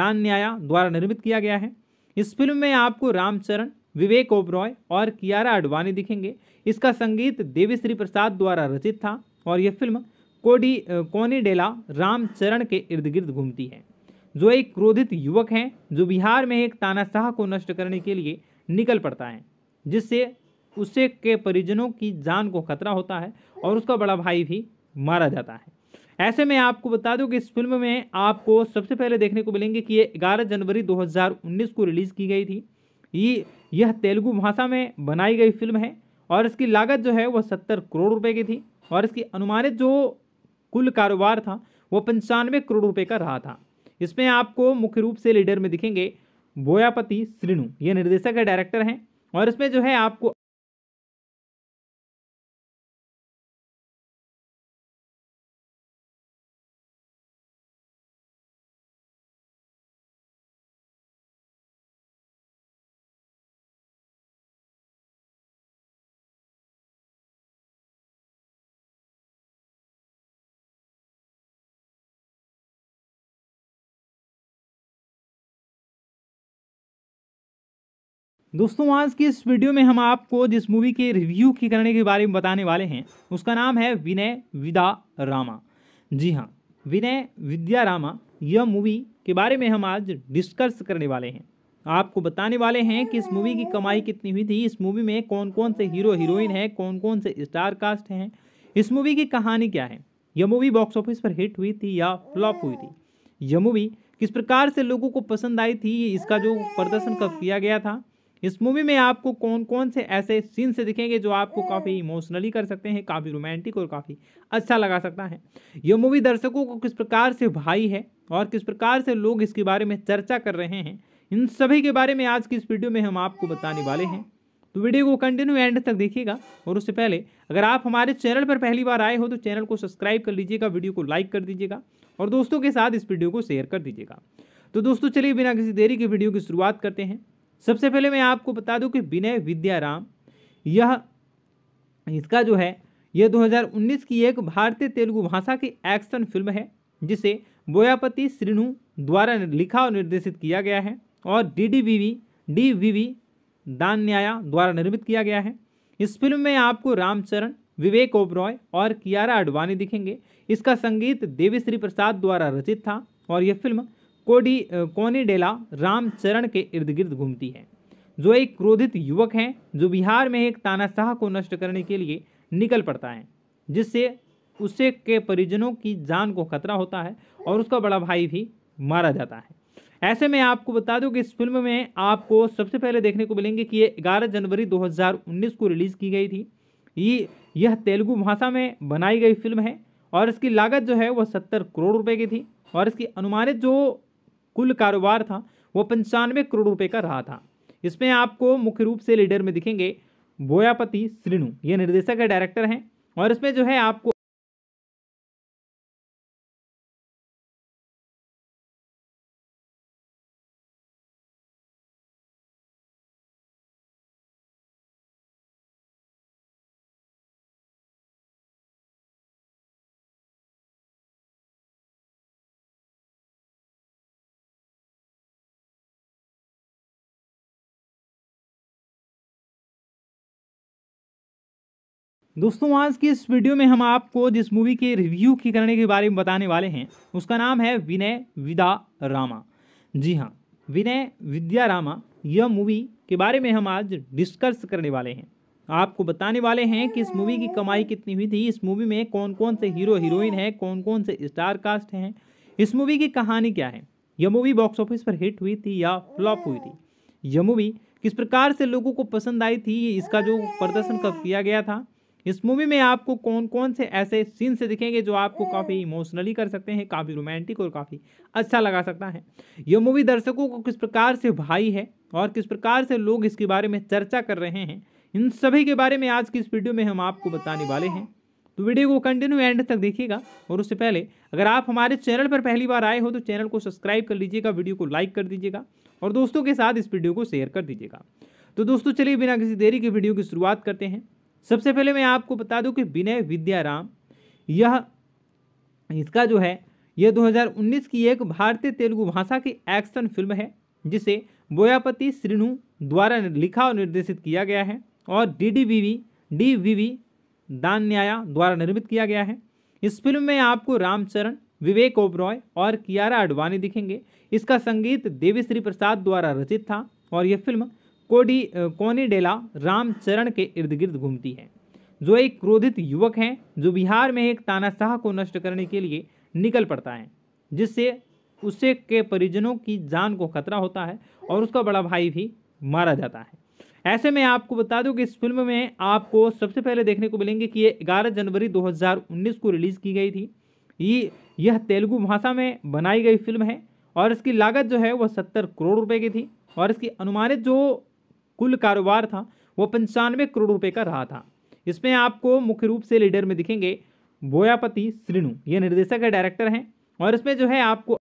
दान्याया द्वारा निर्मित किया गया है इस फिल्म में आपको रामचरण विवेक ओबरॉय और कियारा अडवाणी दिखेंगे इसका संगीत देवी श्री प्रसाद द्वारा रचित था और यह फिल्म कोडी कोनीडेला रामचरण के इर्द गिर्द घूमती है जो एक क्रोधित युवक हैं जो बिहार में एक तानाशाह को नष्ट करने के लिए निकल पड़ता है जिससे उसे के परिजनों की जान को खतरा होता है और उसका बड़ा भाई भी मारा जाता है ऐसे में आपको बता दूं कि इस फिल्म में आपको सबसे पहले देखने को मिलेंगे कि ये 11 जनवरी 2019 को रिलीज़ की गई थी ये यह तेलुगु भाषा में बनाई गई फिल्म है और इसकी लागत जो है वह सत्तर करोड़ रुपए की थी और इसकी अनुमानित जो कुल कारोबार था वो पंचानवे करोड़ रुपए का रहा था इसमें आपको मुख्य रूप से लीडर में दिखेंगे बोयापति श्रीनु ये निर्देशक है डायरेक्टर हैं और इसमें जो है आपको दोस्तों आज की इस वीडियो में हम आपको जिस मूवी के रिव्यू की करने के बारे में बताने वाले हैं उसका नाम है विनय विदा रामा जी हाँ विनय विद्या रामा यह मूवी के बारे में हम आज डिस्कस करने वाले हैं आपको बताने वाले हैं कि इस मूवी की कमाई कितनी हुई थी इस मूवी में कौन कौन से हीरो हीरोइन हैं कौन कौन से स्टार कास्ट हैं इस मूवी की कहानी क्या है यह मूवी बॉक्स ऑफिस पर हिट हुई थी या फ्लॉप हुई थी यह मूवी किस प्रकार से लोगों को पसंद आई थी इसका जो प्रदर्शन कब किया गया था इस मूवी में आपको कौन कौन से ऐसे सीन से दिखेंगे जो आपको हम्म। काफ़ी इमोशनली कर सकते हैं काफ़ी रोमांटिक और काफ़ी अच्छा लगा सकता है यह मूवी दर्शकों को किस प्रकार से भाई है और किस प्रकार से लोग इसके बारे में चर्चा कर रहे हैं इन सभी के बारे में आज की इस वीडियो में हम आपको बताने वाले हैं तो वीडियो को कंटिन्यू एंड तक देखिएगा और उससे पहले अगर आप हमारे चैनल पर पहली बार आए हो तो चैनल को सब्सक्राइब कर लीजिएगा वीडियो को लाइक कर दीजिएगा और दोस्तों के साथ इस वीडियो को शेयर कर दीजिएगा तो दोस्तों चलिए बिना किसी देरी के वीडियो की शुरुआत करते हैं सबसे पहले मैं आपको बता दूं कि विनय विद्याराम यह इसका जो है यह 2019 की एक भारतीय तेलुगु भाषा की एक्शन फिल्म है जिसे बोयापति श्रीनु द्वारा लिखा और निर्देशित किया गया है और D D V V D V V Danayya द्वारा निर्मित किया गया है इस फिल्म में आपको रामचरण विवेक ओबरॉय और कियारा आडवाणी दिखेंगे इसका संगीत देवी श्री प्रसाद द्वारा रचित था और यह फिल्म कोडी कोनीडेला रामचरण के इर्द गिर्द घूमती है जो एक क्रोधित युवक हैं जो बिहार में एक तानाशाह को नष्ट करने के लिए निकल पड़ता है जिससे उसे के परिजनों की जान को खतरा होता है और उसका बड़ा भाई भी मारा जाता है ऐसे में आपको बता दूं कि इस फिल्म में आपको सबसे पहले देखने को मिलेंगे कि ये 11 जनवरी 2019 को रिलीज़ की गई थी ये यह तेलुगु भाषा में बनाई गई फिल्म है और इसकी लागत जो है वह सत्तर करोड़ रुपए की थी और इसकी अनुमानित जो कुल कारोबार था वो पंचानवे करोड़ रुपए का रहा था इसमें आपको मुख्य रूप से लीडर में दिखेंगे बोयापति श्रीनु ये निर्देशक है डायरेक्टर हैं और इसमें जो है आपको दोस्तों आज की इस वीडियो में हम आपको जिस मूवी के रिव्यू की करने के बारे में बताने वाले हैं उसका नाम है विनय विदा रामा जी हाँ विनय विद्या रामा यह मूवी के बारे में हम आज डिस्कस करने वाले हैं आपको बताने वाले हैं कि इस मूवी की कमाई कितनी हुई थी इस मूवी में कौन कौन से हीरो हीरोइन हैं कौन कौन से स्टार कास्ट हैं इस मूवी की कहानी क्या है यह मूवी बॉक्स ऑफिस पर हिट हुई थी या फ्लॉप हुई थी यह मूवी किस प्रकार से लोगों को पसंद आई थी इसका जो प्रदर्शन कब किया गया था इस मूवी में आपको कौन कौन से ऐसे सीन से दिखेंगे जो आपको हम्म। काफ़ी इमोशनली कर सकते हैं काफ़ी रोमांटिक और काफ़ी अच्छा लगा सकता है ये मूवी दर्शकों को किस प्रकार से भाई है और किस प्रकार से लोग इसके बारे में चर्चा कर रहे हैं इन सभी के बारे में आज की इस वीडियो में हम आपको बताने वाले हैं तो वीडियो को कंटिन्यू एंड तक देखिएगा और उससे पहले अगर आप हमारे चैनल पर पहली बार आए हो तो चैनल को सब्सक्राइब कर लीजिएगा वीडियो को लाइक कर दीजिएगा और दोस्तों के साथ इस वीडियो को शेयर कर दीजिएगा तो दोस्तों चलिए बिना किसी देरी के वीडियो की शुरुआत करते हैं सबसे पहले मैं आपको बता दूं कि विनय विद्याराम यह इसका जो है यह 2019 की एक भारतीय तेलुगु भाषा की एक्शन फिल्म है जिसे बोयापति श्रीनु द्वारा लिखा और निर्देशित किया गया है और D D V V D V V दान्याया द्वारा निर्मित किया गया है इस फिल्म में आपको रामचरण विवेक ओबरॉय और कियारा आडवाणी दिखेंगे इसका संगीत देवी श्री प्रसाद द्वारा रचित था और यह फिल्म कोडी कोनीडेला रामचरण के इर्द गिर्द घूमती है जो एक क्रोधित युवक हैं जो बिहार में एक तानाशाह को नष्ट करने के लिए निकल पड़ता है जिससे उसे के परिजनों की जान को खतरा होता है और उसका बड़ा भाई भी मारा जाता है ऐसे में आपको बता दूं कि इस फिल्म में आपको सबसे पहले देखने को मिलेंगे कि ये 11 जनवरी 2019 को रिलीज़ की गई थी ये यह तेलुगु भाषा में बनाई गई फिल्म है और इसकी लागत जो है वह सत्तर करोड़ रुपए की थी और इसकी अनुमानित जो कुल कारोबार था वो पंचानवे करोड़ रुपए का रहा था इसमें आपको मुख्य रूप से लीडर में दिखेंगे बोयापति श्रीनु ये निर्देशक है डायरेक्टर हैं और इसमें जो है आपको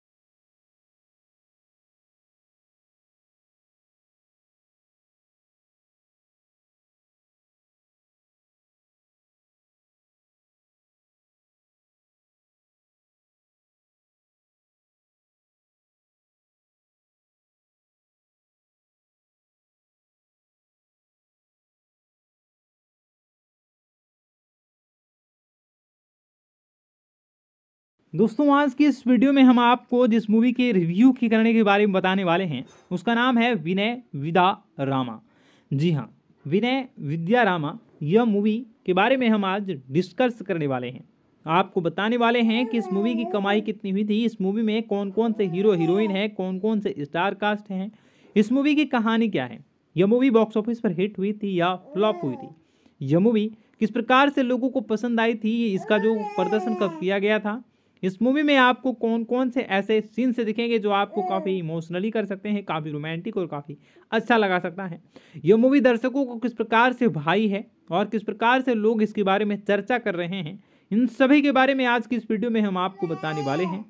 दोस्तों आज की इस वीडियो में हम आपको जिस मूवी के रिव्यू की करने के बारे में बताने वाले हैं उसका नाम है विनय विदा रामा जी हाँ विनय विद्या रामा यह मूवी के बारे में हम आज डिस्कस करने वाले हैं आपको बताने वाले हैं कि इस मूवी की कमाई कितनी हुई थी इस मूवी में कौन कौन से हीरो हीरोइन हैं कौन कौन से स्टार कास्ट हैं इस मूवी की कहानी क्या है यह मूवी बॉक्स ऑफिस पर हिट हुई थी या फ्लॉप हुई थी यह मूवी किस प्रकार से लोगों को पसंद आई थी इसका जो प्रदर्शन कब किया गया था इस मूवी में आपको कौन कौन से ऐसे सीन से दिखेंगे जो आपको काफ़ी इमोशनली कर सकते हैं काफ़ी रोमांटिक और काफ़ी अच्छा लगा सकता है यह मूवी दर्शकों को किस प्रकार से भाई है और किस प्रकार से लोग इसके बारे में चर्चा कर रहे हैं इन सभी के बारे में आज की इस वीडियो में हम आपको बताने वाले हैं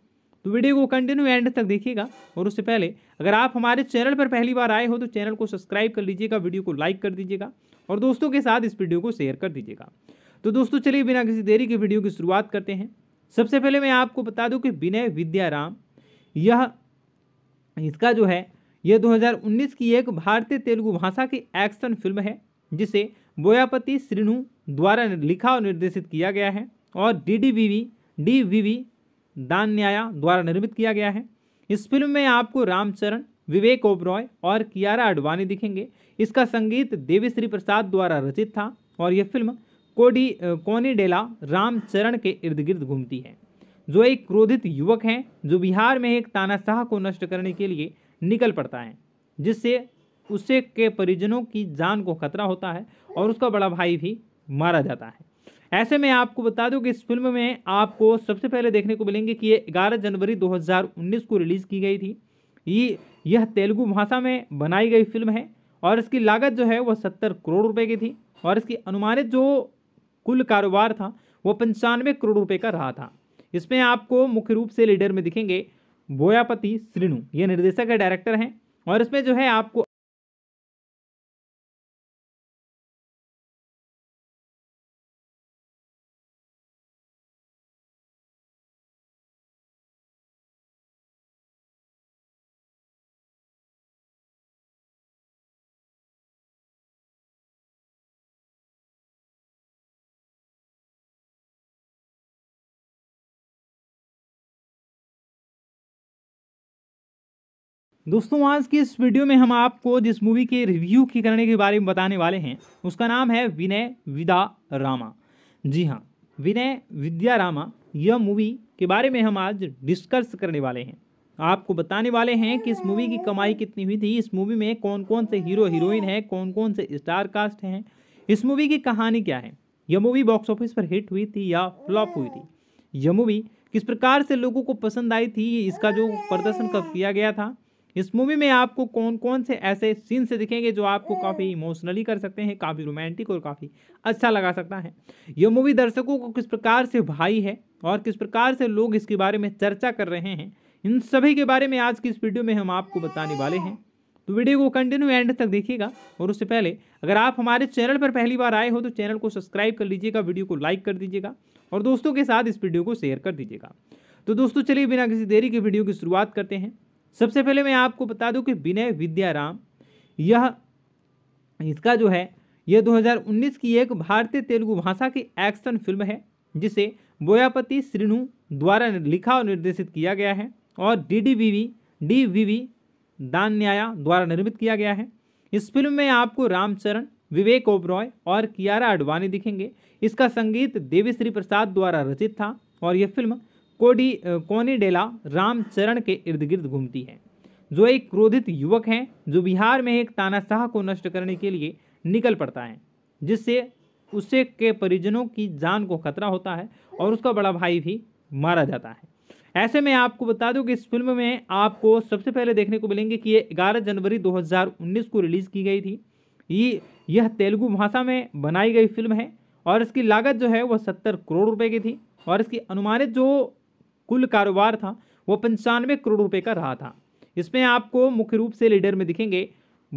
तो वीडियो को कंटिन्यू एंड तक देखिएगा और उससे पहले अगर आप हमारे चैनल पर पहली बार आए हो तो चैनल को सब्सक्राइब कर लीजिएगा वीडियो को लाइक कर दीजिएगा और दोस्तों के साथ इस वीडियो को शेयर कर दीजिएगा तो दोस्तों चलिए बिना किसी देरी के वीडियो की शुरुआत करते हैं सबसे पहले मैं आपको बता दूं कि विनय विद्याराम यह इसका जो है यह 2019 की एक भारतीय तेलुगु भाषा की एक्शन फिल्म है जिसे बोयापति श्रीनु द्वारा लिखा और निर्देशित किया गया है और D D V V D V V दान्याया द्वारा निर्मित किया गया है इस फिल्म में आपको रामचरण विवेक ओबरॉय और कियारा आडवाणी दिखेंगे इसका संगीत देवी श्री प्रसाद द्वारा रचित था और यह फिल्म कोडी कोनीडेला रामचरण के इर्द गिर्द घूमती है जो एक क्रोधित युवक है जो बिहार में एक तानाशाह को नष्ट करने के लिए निकल पड़ता है जिससे उसे के परिजनों की जान को खतरा होता है और उसका बड़ा भाई भी मारा जाता है ऐसे में आपको बता दूं कि इस फिल्म में आपको सबसे पहले देखने को मिलेंगे कि ये 11 जनवरी 2019 को रिलीज़ की गई थी ये यह तेलुगु भाषा में बनाई गई फिल्म है और इसकी लागत जो है वह सत्तर करोड़ रुपए की थी और इसकी अनुमानित जो कुल कारोबार था वो पंचानवे करोड़ रुपए का रहा था इसमें आपको मुख्य रूप से लीडर में दिखेंगे बोयापति श्रीनु ये निर्देशक है डायरेक्टर हैं और इसमें जो है आपको दोस्तों आज की इस वीडियो में हम आपको जिस मूवी के रिव्यू की करने के बारे में बताने वाले हैं उसका नाम है विनय विदा रामा जी हाँ विनय विद्या रामा यह मूवी के बारे में हम आज डिस्कस करने वाले हैं आपको बताने वाले हैं कि इस मूवी की कमाई कितनी हुई थी इस मूवी में कौन कौन से हीरो हीरोइन हैं कौन कौन से स्टार कास्ट हैं इस मूवी की कहानी क्या है यह मूवी बॉक्स ऑफिस पर हिट हुई थी या फ्लॉप हुई थी यह मूवी किस प्रकार से लोगों को पसंद आई थी इसका जो प्रदर्शन कब किया गया था इस मूवी में आपको कौन कौन से ऐसे सीन्स दिखेंगे जो आपको हम्म। काफ़ी इमोशनली कर सकते हैं काफ़ी रोमांटिक और काफ़ी अच्छा लगा सकता है ये मूवी दर्शकों को किस प्रकार से भाई है और किस प्रकार से लोग इसके बारे में चर्चा कर रहे हैं इन सभी के बारे में आज की इस वीडियो में हम आपको बताने वाले हैं तो वीडियो को कंटिन्यू एंड तक देखिएगा और उससे पहले अगर आप हमारे चैनल पर पहली बार आए हो तो चैनल को सब्सक्राइब कर लीजिएगा वीडियो को लाइक कर दीजिएगा और दोस्तों के साथ इस वीडियो को शेयर कर दीजिएगा तो दोस्तों चलिए बिना किसी देरी के वीडियो की शुरुआत करते हैं सबसे पहले मैं आपको बता दूं कि विनय विद्याराम यह इसका जो है यह 2019 की एक भारतीय तेलुगु भाषा की एक्शन फिल्म है जिसे बोयापति श्रीनु द्वारा लिखा और निर्देशित किया गया है और D D V V D V V Danayya द्वारा निर्मित किया गया है इस फिल्म में आपको रामचरण विवेक ओबरॉय और कियारा आडवाणी दिखेंगे इसका संगीत देवी श्री प्रसाद द्वारा रचित था और यह फिल्म कोडी कोनीडेला रामचरण के इर्द गिर्द घूमती है जो एक क्रोधित युवक हैं जो बिहार में एक तानाशाह को नष्ट करने के लिए निकल पड़ता है जिससे उसे के परिजनों की जान को खतरा होता है और उसका बड़ा भाई भी मारा जाता है ऐसे में आपको बता दूं कि इस फिल्म में आपको सबसे पहले देखने को मिलेंगे कि ये 11 जनवरी 2019 को रिलीज़ की गई थी ये यह तेलुगु भाषा में बनाई गई फिल्म है और इसकी लागत जो है वह सत्तर करोड़ रुपए की थी और इसकी अनुमानित जो कुल कारोबार था वो पंचानवे करोड़ रुपए का रहा था इसमें आपको मुख्य रूप से लीडर में दिखेंगे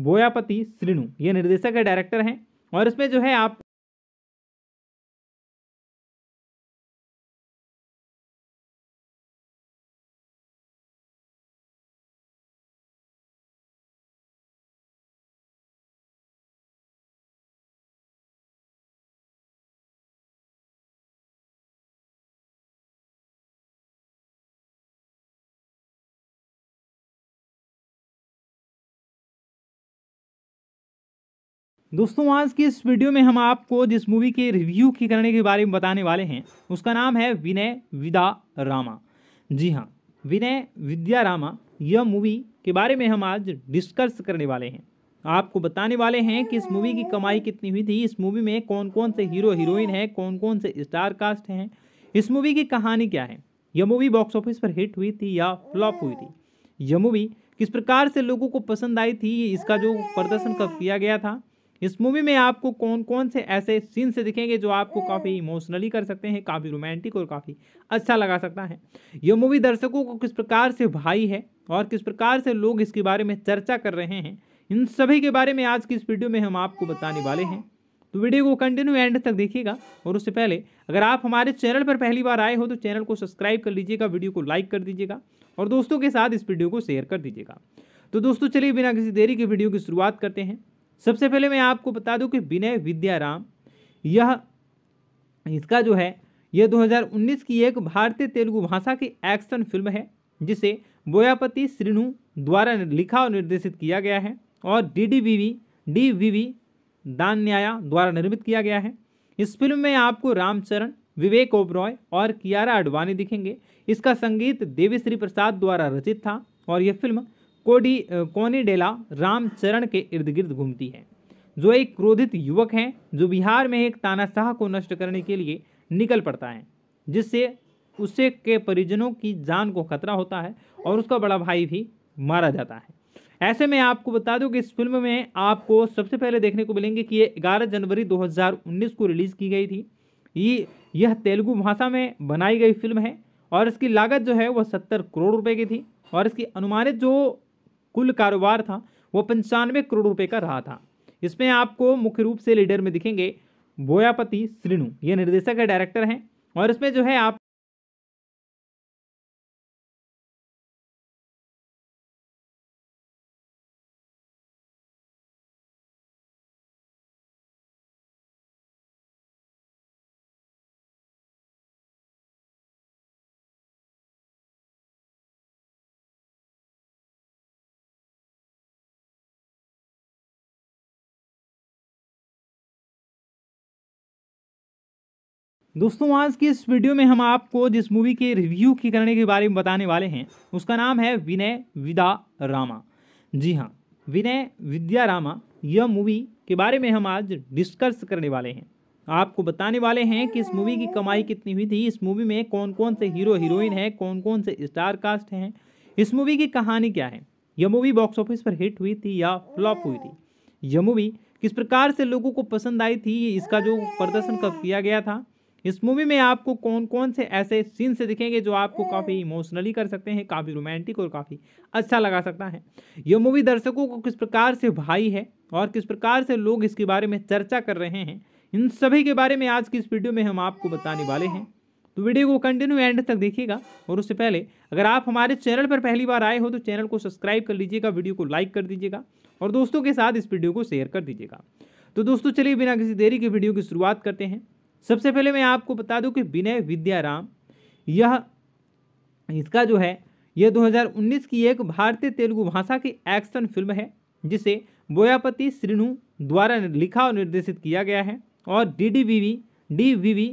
बोयापति श्रीनु ये निर्देशक है डायरेक्टर हैं और इसमें जो है आप दोस्तों आज की इस वीडियो में हम आपको जिस मूवी के रिव्यू की करने के बारे में बताने वाले हैं उसका नाम है विनय विदा रामा जी हाँ विनय विद्या रामा यह मूवी के बारे में हम आज डिस्कस करने वाले हैं आपको बताने वाले हैं कि इस मूवी की कमाई कितनी हुई थी इस मूवी में कौन कौन से हीरो हीरोइन हैं कौन कौन से स्टार कास्ट हैं इस मूवी की कहानी क्या है यह मूवी बॉक्स ऑफिस पर हिट हुई थी या फ्लॉप हुई थी यह मूवी किस प्रकार से लोगों को पसंद आई थी इसका जो प्रदर्शन कब किया गया था इस मूवी में आपको कौन कौन से ऐसे सीन से दिखेंगे जो आपको हम्म। काफ़ी इमोशनली कर सकते हैं काफ़ी रोमांटिक और काफ़ी अच्छा लगा सकता है यह मूवी दर्शकों को किस प्रकार से भाई है और किस प्रकार से लोग इसके बारे में चर्चा कर रहे हैं इन सभी के बारे में आज की इस वीडियो में हम आपको बताने वाले हैं तो वीडियो को कंटिन्यू एंड तक देखिएगा और उससे पहले अगर आप हमारे चैनल पर पहली बार आए हो तो चैनल को सब्सक्राइब कर लीजिएगा वीडियो को लाइक कर दीजिएगा और दोस्तों के साथ इस वीडियो को शेयर कर दीजिएगा तो दोस्तों चलिए बिना किसी देरी के वीडियो की शुरुआत करते हैं सबसे पहले मैं आपको बता दूं कि विनय विद्याराम यह इसका जो है यह 2019 की एक भारतीय तेलुगु भाषा की एक्शन फिल्म है जिसे बोयापति श्रीनु द्वारा लिखा और निर्देशित किया गया है और D D V V D V V दान्याया द्वारा निर्मित किया गया है इस फिल्म में आपको रामचरण विवेक ओबरॉय और कियारा आडवाणी दिखेंगे इसका संगीत देवी श्री प्रसाद द्वारा रचित था और यह फिल्म कोडी कोनीडेला रामचरण के इर्द गिर्द घूमती है जो एक क्रोधित युवक हैं जो बिहार में एक तानाशाह को नष्ट करने के लिए निकल पड़ता है जिससे उसे के परिजनों की जान को खतरा होता है और उसका बड़ा भाई भी मारा जाता है ऐसे में आपको बता दूं कि इस फिल्म में आपको सबसे पहले देखने को मिलेंगे कि ये 11 जनवरी 2019 को रिलीज़ की गई थी ये यह तेलुगु भाषा में बनाई गई फिल्म है और इसकी लागत जो है वह सत्तर करोड़ रुपए की थी और इसकी अनुमानित जो कुल कारोबार था वो पंचानवे करोड़ रुपए का रहा था इसमें आपको मुख्य रूप से लीडर में दिखेंगे बोयापति श्रीनु ये निर्देशक है डायरेक्टर हैं और इसमें जो है आप दोस्तों आज की इस वीडियो में हम आपको जिस मूवी के रिव्यू की करने के बारे में बताने वाले हैं उसका नाम है विनय विदा रामा जी हाँ विनय विद्या रामा यह मूवी के बारे में हम आज डिस्कस करने वाले हैं आपको बताने वाले हैं कि इस मूवी की कमाई कितनी हुई थी इस मूवी में कौन कौन से हीरो हीरोइन हैं कौन कौन से स्टार कास्ट हैं इस मूवी की कहानी क्या है यह मूवी बॉक्स ऑफिस पर हिट हुई थी या फ्लॉप हुई थी यह मूवी किस प्रकार से लोगों को पसंद आई थी इसका जो प्रदर्शन कब किया गया था इस मूवी में आपको कौन कौन से ऐसे सीन से दिखेंगे जो आपको हम्म। काफ़ी इमोशनली कर सकते हैं काफ़ी रोमांटिक और काफ़ी अच्छा लगा सकता है ये मूवी दर्शकों को किस प्रकार से भाई है और किस प्रकार से लोग इसके बारे में चर्चा कर रहे हैं इन सभी के बारे में आज की इस वीडियो में हम आपको बताने वाले हैं तो वीडियो को कंटिन्यू एंड तक देखिएगा और उससे पहले अगर आप हमारे चैनल पर पहली बार आए हो तो चैनल को सब्सक्राइब कर लीजिएगा वीडियो को लाइक कर दीजिएगा और दोस्तों के साथ इस वीडियो को शेयर कर दीजिएगा तो दोस्तों चलिए बिना किसी देरी के वीडियो की शुरुआत करते हैं सबसे पहले मैं आपको बता दूं कि विनय विद्याराम यह इसका जो है यह 2019 की एक भारतीय तेलुगु भाषा की एक्शन फिल्म है जिसे बोयापति श्रीनु द्वारा लिखा और निर्देशित किया गया है और D D V V D V V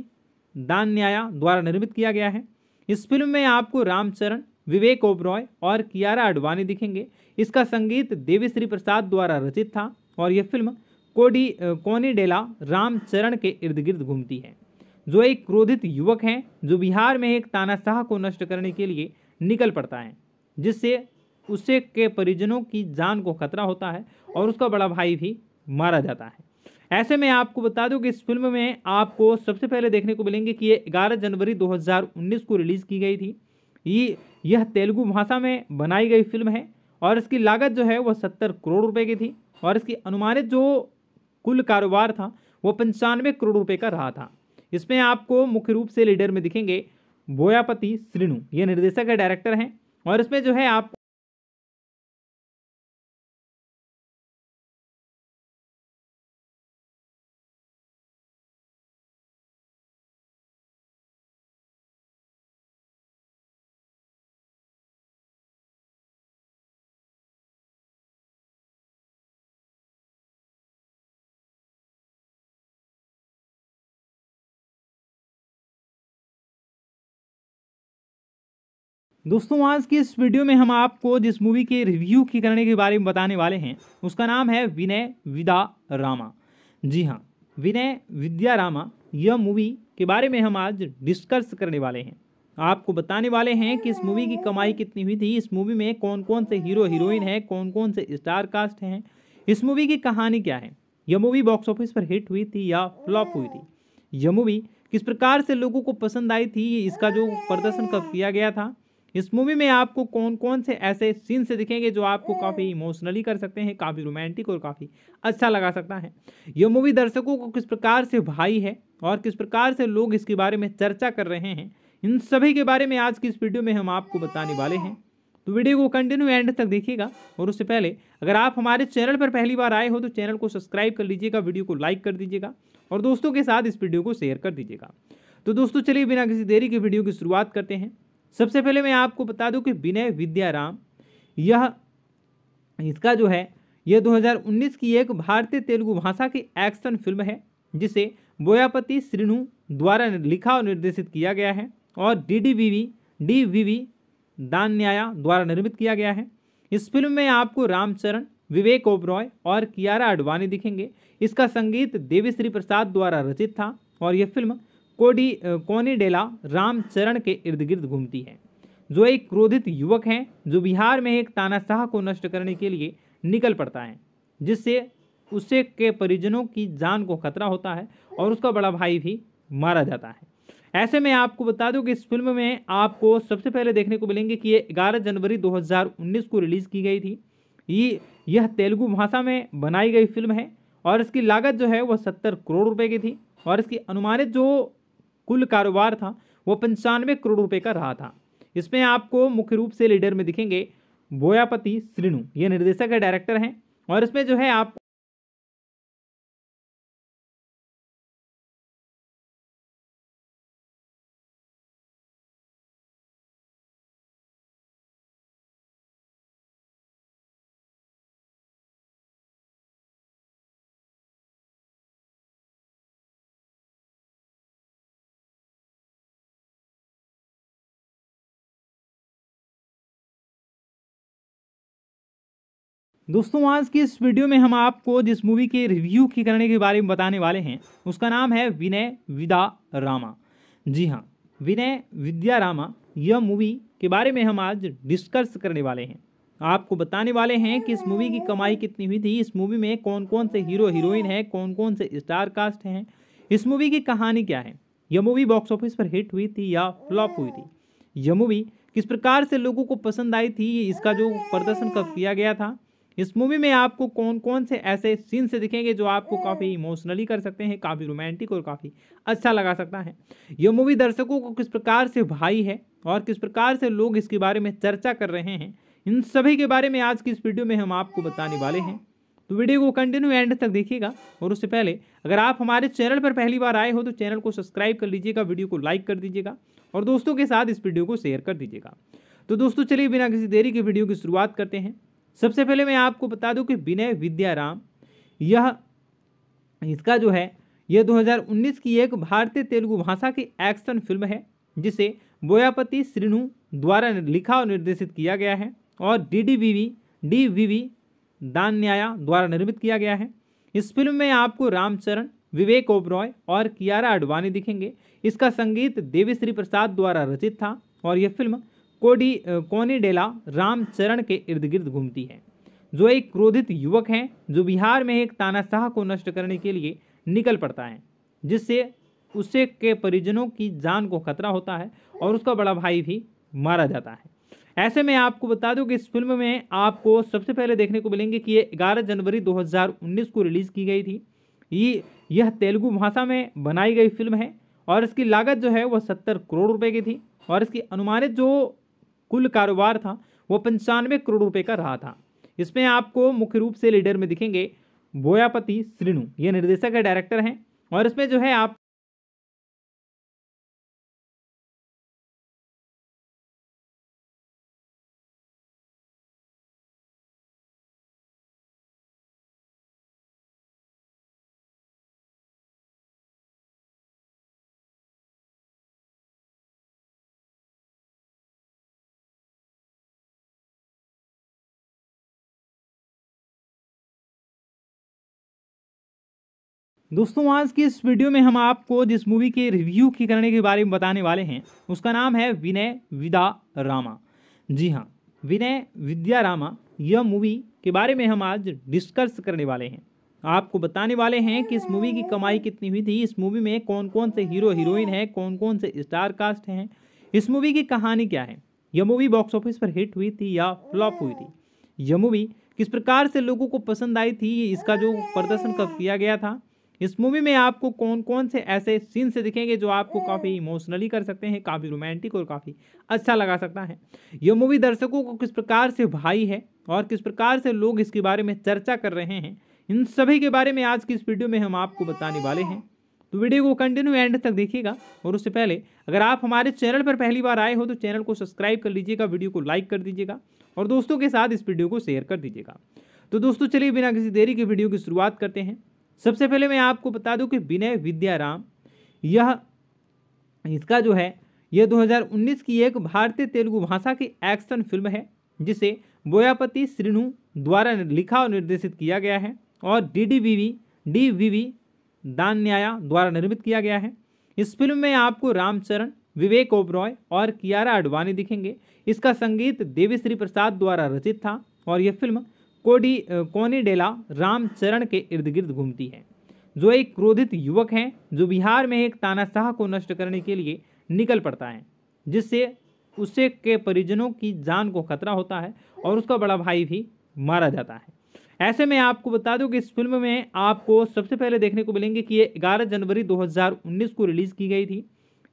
दान्याया द्वारा निर्मित किया गया है इस फिल्म में आपको रामचरण विवेक ओबरॉय और कियारा अडवाणी दिखेंगे इसका संगीत देवी श्री प्रसाद द्वारा रचित था और यह फिल्म कोडी कोनीडेला रामचरण के इर्द गिर्द घूमती है जो एक क्रोधित युवक है जो बिहार में एक तानाशाह को नष्ट करने के लिए निकल पड़ता है जिससे उसे के परिजनों की जान को खतरा होता है और उसका बड़ा भाई भी मारा जाता है ऐसे में आपको बता दूं कि इस फिल्म में आपको सबसे पहले देखने को मिलेंगे कि ये 11 जनवरी 2019 को रिलीज़ की गई थी ये यह तेलुगु भाषा में बनाई गई फिल्म है और इसकी लागत जो है वह सत्तर करोड़ रुपए की थी और इसकी अनुमानित जो कुल कारोबार था वो पंचानवे करोड़ रुपए का रहा था इसमें आपको मुख्य रूप से लीडर में दिखेंगे बोयापति श्रीनु ये निर्देशक है डायरेक्टर हैं और इसमें जो है आप दोस्तों आज की इस वीडियो में हम आपको जिस मूवी के रिव्यू की करने के बारे में बताने वाले हैं उसका नाम है विनय विदा रामा जी हाँ विनय विद्या रामा यह मूवी के बारे में हम आज डिस्कस करने वाले हैं आपको बताने वाले हैं कि इस मूवी की कमाई कितनी हुई थी इस मूवी में कौन कौन से हीरो हीरोइन हैं कौन कौन से स्टार कास्ट हैं इस मूवी की कहानी क्या है यह मूवी बॉक्स ऑफिस पर हिट हुई थी या फ्लॉप हुई थी यह मूवी किस प्रकार से लोगों को पसंद आई थी इसका जो प्रदर्शन कब किया गया था इस मूवी में आपको कौन कौन से ऐसे सीन्स दिखेंगे जो आपको काफ़ी इमोशनली कर सकते हैं काफ़ी रोमांटिक और काफ़ी अच्छा लगा सकता है यह मूवी दर्शकों को किस प्रकार से भाई है और किस प्रकार से लोग इसके बारे में चर्चा कर रहे हैं इन सभी के बारे में आज की इस वीडियो में हम आपको बताने वाले हैं तो वीडियो को कंटिन्यू एंड तक देखिएगा और उससे पहले अगर आप हमारे चैनल पर पहली बार आए हो तो चैनल को सब्सक्राइब कर लीजिएगा वीडियो को लाइक कर दीजिएगा और दोस्तों के साथ इस वीडियो को शेयर कर दीजिएगा तो दोस्तों चलिए बिना किसी देरी के वीडियो की शुरुआत करते हैं सबसे पहले मैं आपको बता दूं कि विनय विद्याराम यह इसका जो है यह 2019 की एक भारतीय तेलुगु भाषा की एक्शन फिल्म है जिसे बोयापति श्रीनु द्वारा लिखा और निर्देशित किया गया है और D D V V D V V दान्याया द्वारा निर्मित किया गया है इस फिल्म में आपको रामचरण विवेक ओबरॉय और कियारा आडवाणी दिखेंगे इसका संगीत देवी श्री प्रसाद द्वारा रचित था और यह फिल्म कोडी कोनीडेला रामचरण के इर्द गिर्द घूमती है जो एक क्रोधित युवक हैं जो बिहार में एक तानाशाह को नष्ट करने के लिए निकल पड़ता है जिससे उसे के परिजनों की जान को खतरा होता है और उसका बड़ा भाई भी मारा जाता है ऐसे में आपको बता दूं कि इस फिल्म में आपको सबसे पहले देखने को मिलेंगे कि ये 11 जनवरी 2019 को रिलीज़ की गई थी ये यह तेलुगु भाषा में बनाई गई फिल्म है और इसकी लागत जो है वह सत्तर करोड़ रुपए की थी और इसकी अनुमानित जो कुल कारोबार था वो पंचानवे करोड़ रुपए का रहा था इसमें आपको मुख्य रूप से लीडर में दिखेंगे बोयापति श्रीनु ये निर्देशक है डायरेक्टर हैं और इसमें जो है आप दोस्तों आज की इस वीडियो में हम आपको जिस मूवी के रिव्यू की करने के बारे में बताने वाले हैं उसका नाम है विनय विदा रामा जी हाँ विनय विद्या रामा यह मूवी के बारे में हम आज डिस्कस करने वाले हैं आपको बताने वाले हैं कि इस मूवी की कमाई कितनी हुई थी इस मूवी में कौन कौन से हीरो हीरोइन हैं कौन कौन से स्टार कास्ट हैं इस मूवी की कहानी क्या है यह मूवी बॉक्स ऑफिस पर हिट हुई थी या फ्लॉप हुई थी यह मूवी किस प्रकार से लोगों को पसंद आई थी इसका जो प्रदर्शन कब किया गया था इस मूवी में आपको कौन कौन से ऐसे सीन से दिखेंगे जो आपको हम्म। काफ़ी इमोशनली कर सकते हैं काफ़ी रोमांटिक और काफ़ी अच्छा लगा सकता है यह मूवी दर्शकों को किस प्रकार से भाई है और किस प्रकार से लोग इसके बारे में चर्चा कर रहे हैं इन सभी के बारे में आज की इस वीडियो में हम आपको बताने वाले हैं तो वीडियो को कंटिन्यू एंड तक देखिएगा और उससे पहले अगर आप हमारे चैनल पर पहली बार आए हो तो चैनल को सब्सक्राइब कर लीजिएगा वीडियो को लाइक कर दीजिएगा और दोस्तों के साथ इस वीडियो को शेयर कर दीजिएगा तो दोस्तों चलिए बिना किसी देरी के वीडियो की शुरुआत करते हैं सबसे पहले मैं आपको बता दूं कि विनय विद्याराम यह इसका जो है यह 2019 की एक भारतीय तेलुगु भाषा की एक्शन फिल्म है जिसे बोयापति श्रीनु द्वारा लिखा और निर्देशित किया गया है और D D V V D V V दान्याया द्वारा निर्मित किया गया है इस फिल्म में आपको रामचरण विवेक ओबरॉय और कियारा आडवाणी दिखेंगे इसका संगीत देवी श्री प्रसाद द्वारा रचित था और यह फिल्म कोडी कोनीडेला रामचरण के इर्द गिर्द घूमती है जो एक क्रोधित युवक हैं जो बिहार में एक तानाशाह को नष्ट करने के लिए निकल पड़ता है जिससे उसे के परिजनों की जान को खतरा होता है और उसका बड़ा भाई भी मारा जाता है ऐसे में आपको बता दूं कि इस फिल्म में आपको सबसे पहले देखने को मिलेंगे कि ये 11 जनवरी 2019 को रिलीज़ की गई थी ये यह तेलुगु भाषा में बनाई गई फिल्म है और इसकी लागत जो है वह सत्तर करोड़ रुपए की थी और इसकी अनुमानित जो कुल कारोबार था वो पंचानवे करोड़ रुपए का रहा था इसमें आपको मुख्य रूप से लीडर में दिखेंगे बोयापति श्रीनु ये निर्देशक है डायरेक्टर हैं और इसमें जो है आप दोस्तों आज की इस वीडियो में हम आपको जिस मूवी के रिव्यू की करने के बारे में बताने वाले हैं उसका नाम है विनय विदा रामा जी हाँ विनय विद्या रामा यह मूवी के बारे में हम आज डिस्कस करने वाले हैं आपको बताने वाले हैं कि इस मूवी की कमाई कितनी हुई थी इस मूवी में कौन कौन से हीरो हीरोइन हैं कौन कौन से स्टार कास्ट हैं इस मूवी की कहानी क्या है यह मूवी बॉक्स ऑफिस पर हिट हुई थी या फ्लॉप हुई थी यह मूवी किस प्रकार से लोगों को पसंद आई थी इसका जो प्रदर्शन कब किया गया था इस मूवी में आपको कौन कौन से ऐसे सीन से दिखेंगे जो आपको हम्म। काफ़ी इमोशनली कर सकते हैं काफ़ी रोमांटिक और काफ़ी अच्छा लगा सकता है ये मूवी दर्शकों को किस प्रकार से भाई है और किस प्रकार से लोग इसके बारे में चर्चा कर रहे हैं इन सभी के बारे में आज की इस वीडियो में हम आपको बताने वाले हैं तो वीडियो को कंटिन्यू एंड तक देखिएगा और उससे पहले अगर आप हमारे चैनल पर पहली बार आए हो तो चैनल को सब्सक्राइब कर लीजिएगा वीडियो को लाइक कर दीजिएगा और दोस्तों के साथ इस वीडियो को शेयर कर दीजिएगा तो दोस्तों चलिए बिना किसी देरी के वीडियो की शुरुआत करते हैं सबसे पहले मैं आपको बता दूं कि विनय विद्याराम यह इसका जो है यह 2019 की एक भारतीय तेलुगु भाषा की एक्शन फिल्म है जिसे बोयापति श्रीनु द्वारा लिखा और निर्देशित किया गया है और D D V V D V V दान्याया द्वारा निर्मित किया गया है इस फिल्म में आपको रामचरण विवेक ओबरॉय और कियारा आडवाणी दिखेंगे इसका संगीत देवी श्री प्रसाद द्वारा रचित था और यह फिल्म कोडी कोनीडेला रामचरण के इर्द गिर्द घूमती है जो एक क्रोधित युवक हैं जो बिहार में एक तानाशाह को नष्ट करने के लिए निकल पड़ता है जिससे उससे के परिजनों की जान को खतरा होता है और उसका बड़ा भाई भी मारा जाता है ऐसे में आपको बता दूं कि इस फिल्म में आपको सबसे पहले देखने को मिलेंगे कि ये 11 जनवरी 2019 को रिलीज़ की गई थी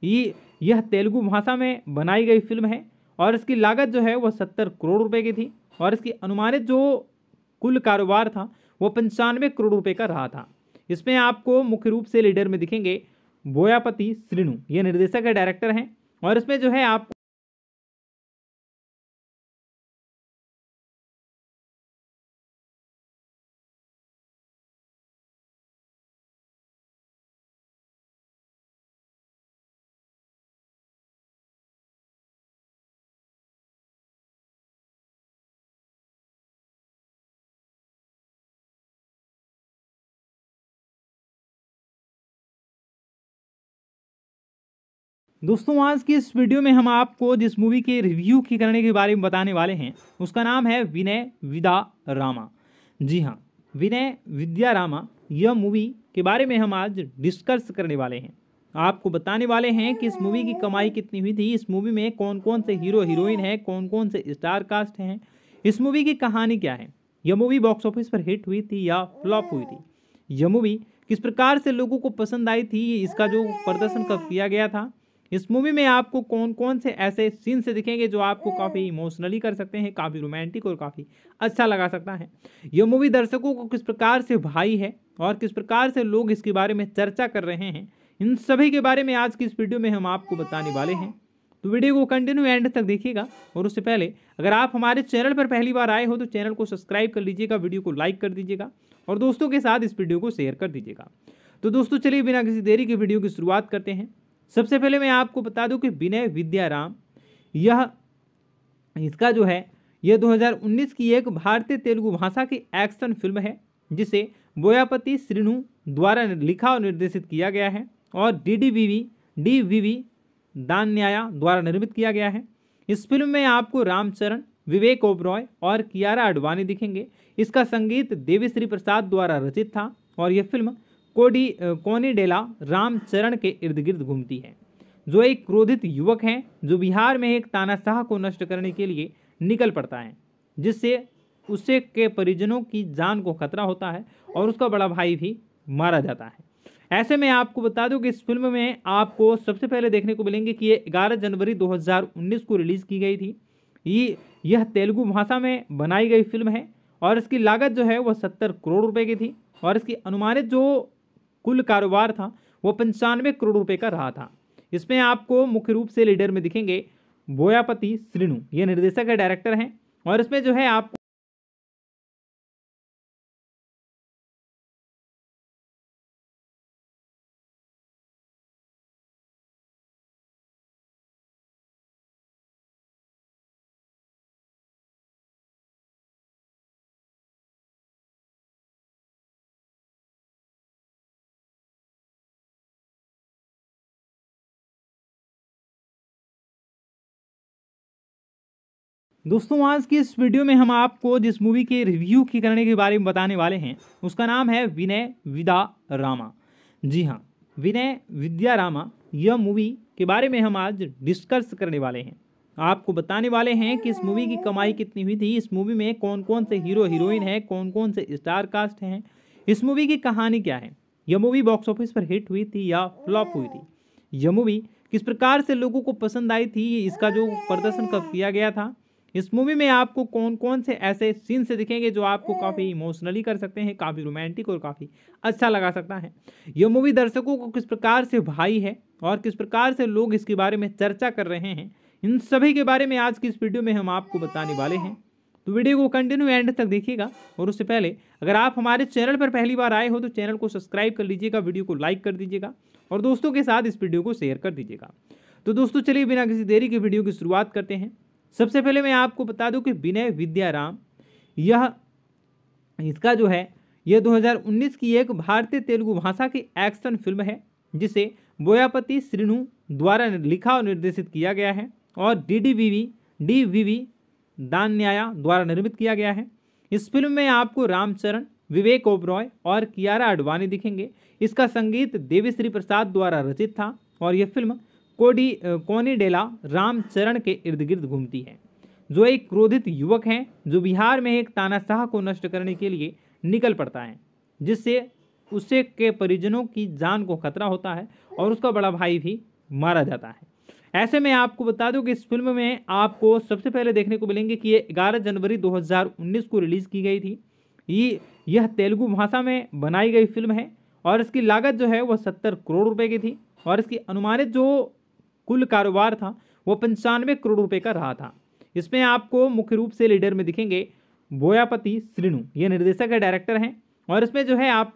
ये यह तेलुगु भाषा में बनाई गई फिल्म है और इसकी लागत जो है वह सत्तर करोड़ रुपए की थी और इसकी अनुमानित जो कुल कारोबार था वो पंचानवे करोड़ रुपए का रहा था इसमें आपको मुख्य रूप से लीडर में दिखेंगे बोयापति श्रीणु ये निर्देशक है डायरेक्टर हैं और इसमें जो है आप दोस्तों आज की इस वीडियो में हम आपको जिस मूवी के रिव्यू की करने के बारे में बताने वाले हैं उसका नाम है विनय विदा रामा जी हाँ विनय विद्या रामा यह मूवी के बारे में हम आज डिस्कस करने वाले हैं आपको बताने वाले हैं कि इस मूवी की कमाई कितनी हुई थी इस मूवी में कौन कौन से हीरो हीरोइन हैं कौन कौन से स्टार कास्ट हैं इस मूवी की कहानी क्या है यह मूवी बॉक्स ऑफिस पर हिट हुई थी या फ्लॉप हुई थी यह मूवी किस प्रकार से लोगों को पसंद आई थी इसका जो प्रदर्शन कब किया गया था इस मूवी में आपको कौन कौन से ऐसे सीन से दिखेंगे जो आपको काफ़ी इमोशनली कर सकते हैं काफ़ी रोमांटिक और काफ़ी अच्छा लगा सकता है यह मूवी दर्शकों को किस प्रकार से भाई है और किस प्रकार से लोग इसके बारे में चर्चा कर रहे हैं इन सभी के बारे में आज की इस वीडियो में हम आपको बताने वाले हैं तो वीडियो को कंटिन्यू एंड तक देखिएगा और उससे पहले अगर आप हमारे चैनल पर पहली बार आए हो तो चैनल को सब्सक्राइब कर लीजिएगा वीडियो को लाइक कर दीजिएगा और दोस्तों के साथ इस वीडियो को शेयर कर दीजिएगा तो दोस्तों चलिए बिना किसी देरी के वीडियो की शुरुआत करते हैं सबसे पहले मैं आपको बता दूं कि विनय विद्याराम यह इसका जो है यह 2019 की एक भारतीय तेलुगु भाषा की एक्शन फिल्म है जिसे बोयापति श्रीनु द्वारा लिखा और निर्देशित किया गया है और D D V V D V V दान्याया द्वारा निर्मित किया गया है इस फिल्म में आपको रामचरण विवेक ओबरॉय और कियारा आडवाणी दिखेंगे इसका संगीत देवी श्री प्रसाद द्वारा रचित था और यह फिल्म कोडी कोनीडेला रामचरण के इर्द गिर्द घूमती है जो एक क्रोधित युवक हैं जो बिहार में एक तानाशाह को नष्ट करने के लिए निकल पड़ता है जिससे उसे के परिजनों की जान को खतरा होता है और उसका बड़ा भाई भी मारा जाता है ऐसे में आपको बता दूं कि इस फिल्म में आपको सबसे पहले देखने को मिलेंगे कि ये 11 जनवरी 2019 को रिलीज़ की गई थी ये यह तेलुगु भाषा में बनाई गई फिल्म है और इसकी लागत जो है वह सत्तर करोड़ रुपए की थी और इसकी अनुमानित जो कुल कारोबार था वो पंचानवे करोड़ रुपए का रहा था इसमें आपको मुख्य रूप से लीडर में दिखेंगे बोयापति श्रीनु ये निर्देशक है डायरेक्टर हैं और इसमें जो है आप दोस्तों आज की इस वीडियो में हम आपको जिस मूवी के रिव्यू की करने के बारे में बताने वाले हैं उसका नाम है विनय विदा रामा जी हाँ विनय विद्या रामा यह मूवी के बारे में हम आज डिस्कस करने वाले हैं आपको बताने वाले हैं कि इस मूवी की कमाई कितनी हुई थी इस मूवी में कौन कौन से हीरो हीरोइन हैं कौन कौन से स्टार कास्ट हैं इस मूवी की कहानी क्या है यह मूवी बॉक्स ऑफिस पर हिट हुई थी या फ्लॉप हुई थी यह मूवी किस प्रकार से लोगों को पसंद आई थी इसका जो प्रदर्शन कब किया गया था इस मूवी में आपको कौन कौन से ऐसे सीन से दिखेंगे जो आपको हम्म। काफ़ी इमोशनली कर सकते हैं काफ़ी रोमांटिक और काफ़ी अच्छा लगा सकता है यह मूवी दर्शकों को किस प्रकार से भाई है और किस प्रकार से लोग इसके बारे में चर्चा कर रहे हैं इन सभी के बारे में आज की इस वीडियो में हम आपको बताने वाले हैं तो वीडियो को कंटिन्यू एंड तक देखिएगा और उससे पहले अगर आप हमारे चैनल पर पहली बार आए हो तो चैनल को सब्सक्राइब कर लीजिएगा वीडियो को लाइक कर दीजिएगा और दोस्तों के साथ इस वीडियो को शेयर कर दीजिएगा तो दोस्तों चलिए बिना किसी देरी के वीडियो की शुरुआत करते हैं सबसे पहले मैं आपको बता दूं कि विनय विद्याराम यह इसका जो है यह 2019 की एक भारतीय तेलुगु भाषा की एक्शन फिल्म है जिसे बोयापति श्रीनु द्वारा लिखा और निर्देशित किया गया है और D D V V D V V Danayya द्वारा निर्मित किया गया है इस फिल्म में आपको रामचरण विवेक ओबरॉय और कियारा आडवाणी दिखेंगे इसका संगीत देवी श्री प्रसाद द्वारा रचित था और यह फिल्म कोडी कोनीडेला रामचरण के इर्द गिर्द घूमती है जो एक क्रोधित युवक हैं जो बिहार में एक तानाशाह को नष्ट करने के लिए निकल पड़ता है जिससे उसे के परिजनों की जान को खतरा होता है और उसका बड़ा भाई भी मारा जाता है ऐसे में आपको बता दूं कि इस फिल्म में आपको सबसे पहले देखने को मिलेंगे कि ये 11 जनवरी 2019 को रिलीज़ की गई थी ये यह तेलुगु भाषा में बनाई गई फिल्म है और इसकी लागत जो है वह सत्तर करोड़ रुपए की थी और इसकी अनुमानित जो कुल कारोबार था वो पंचानवे करोड़ रुपए का रहा था इसमें आपको मुख्य रूप से लीडर में दिखेंगे बोयापति श्रीनु ये निर्देशक है डायरेक्टर हैं और इसमें जो है आप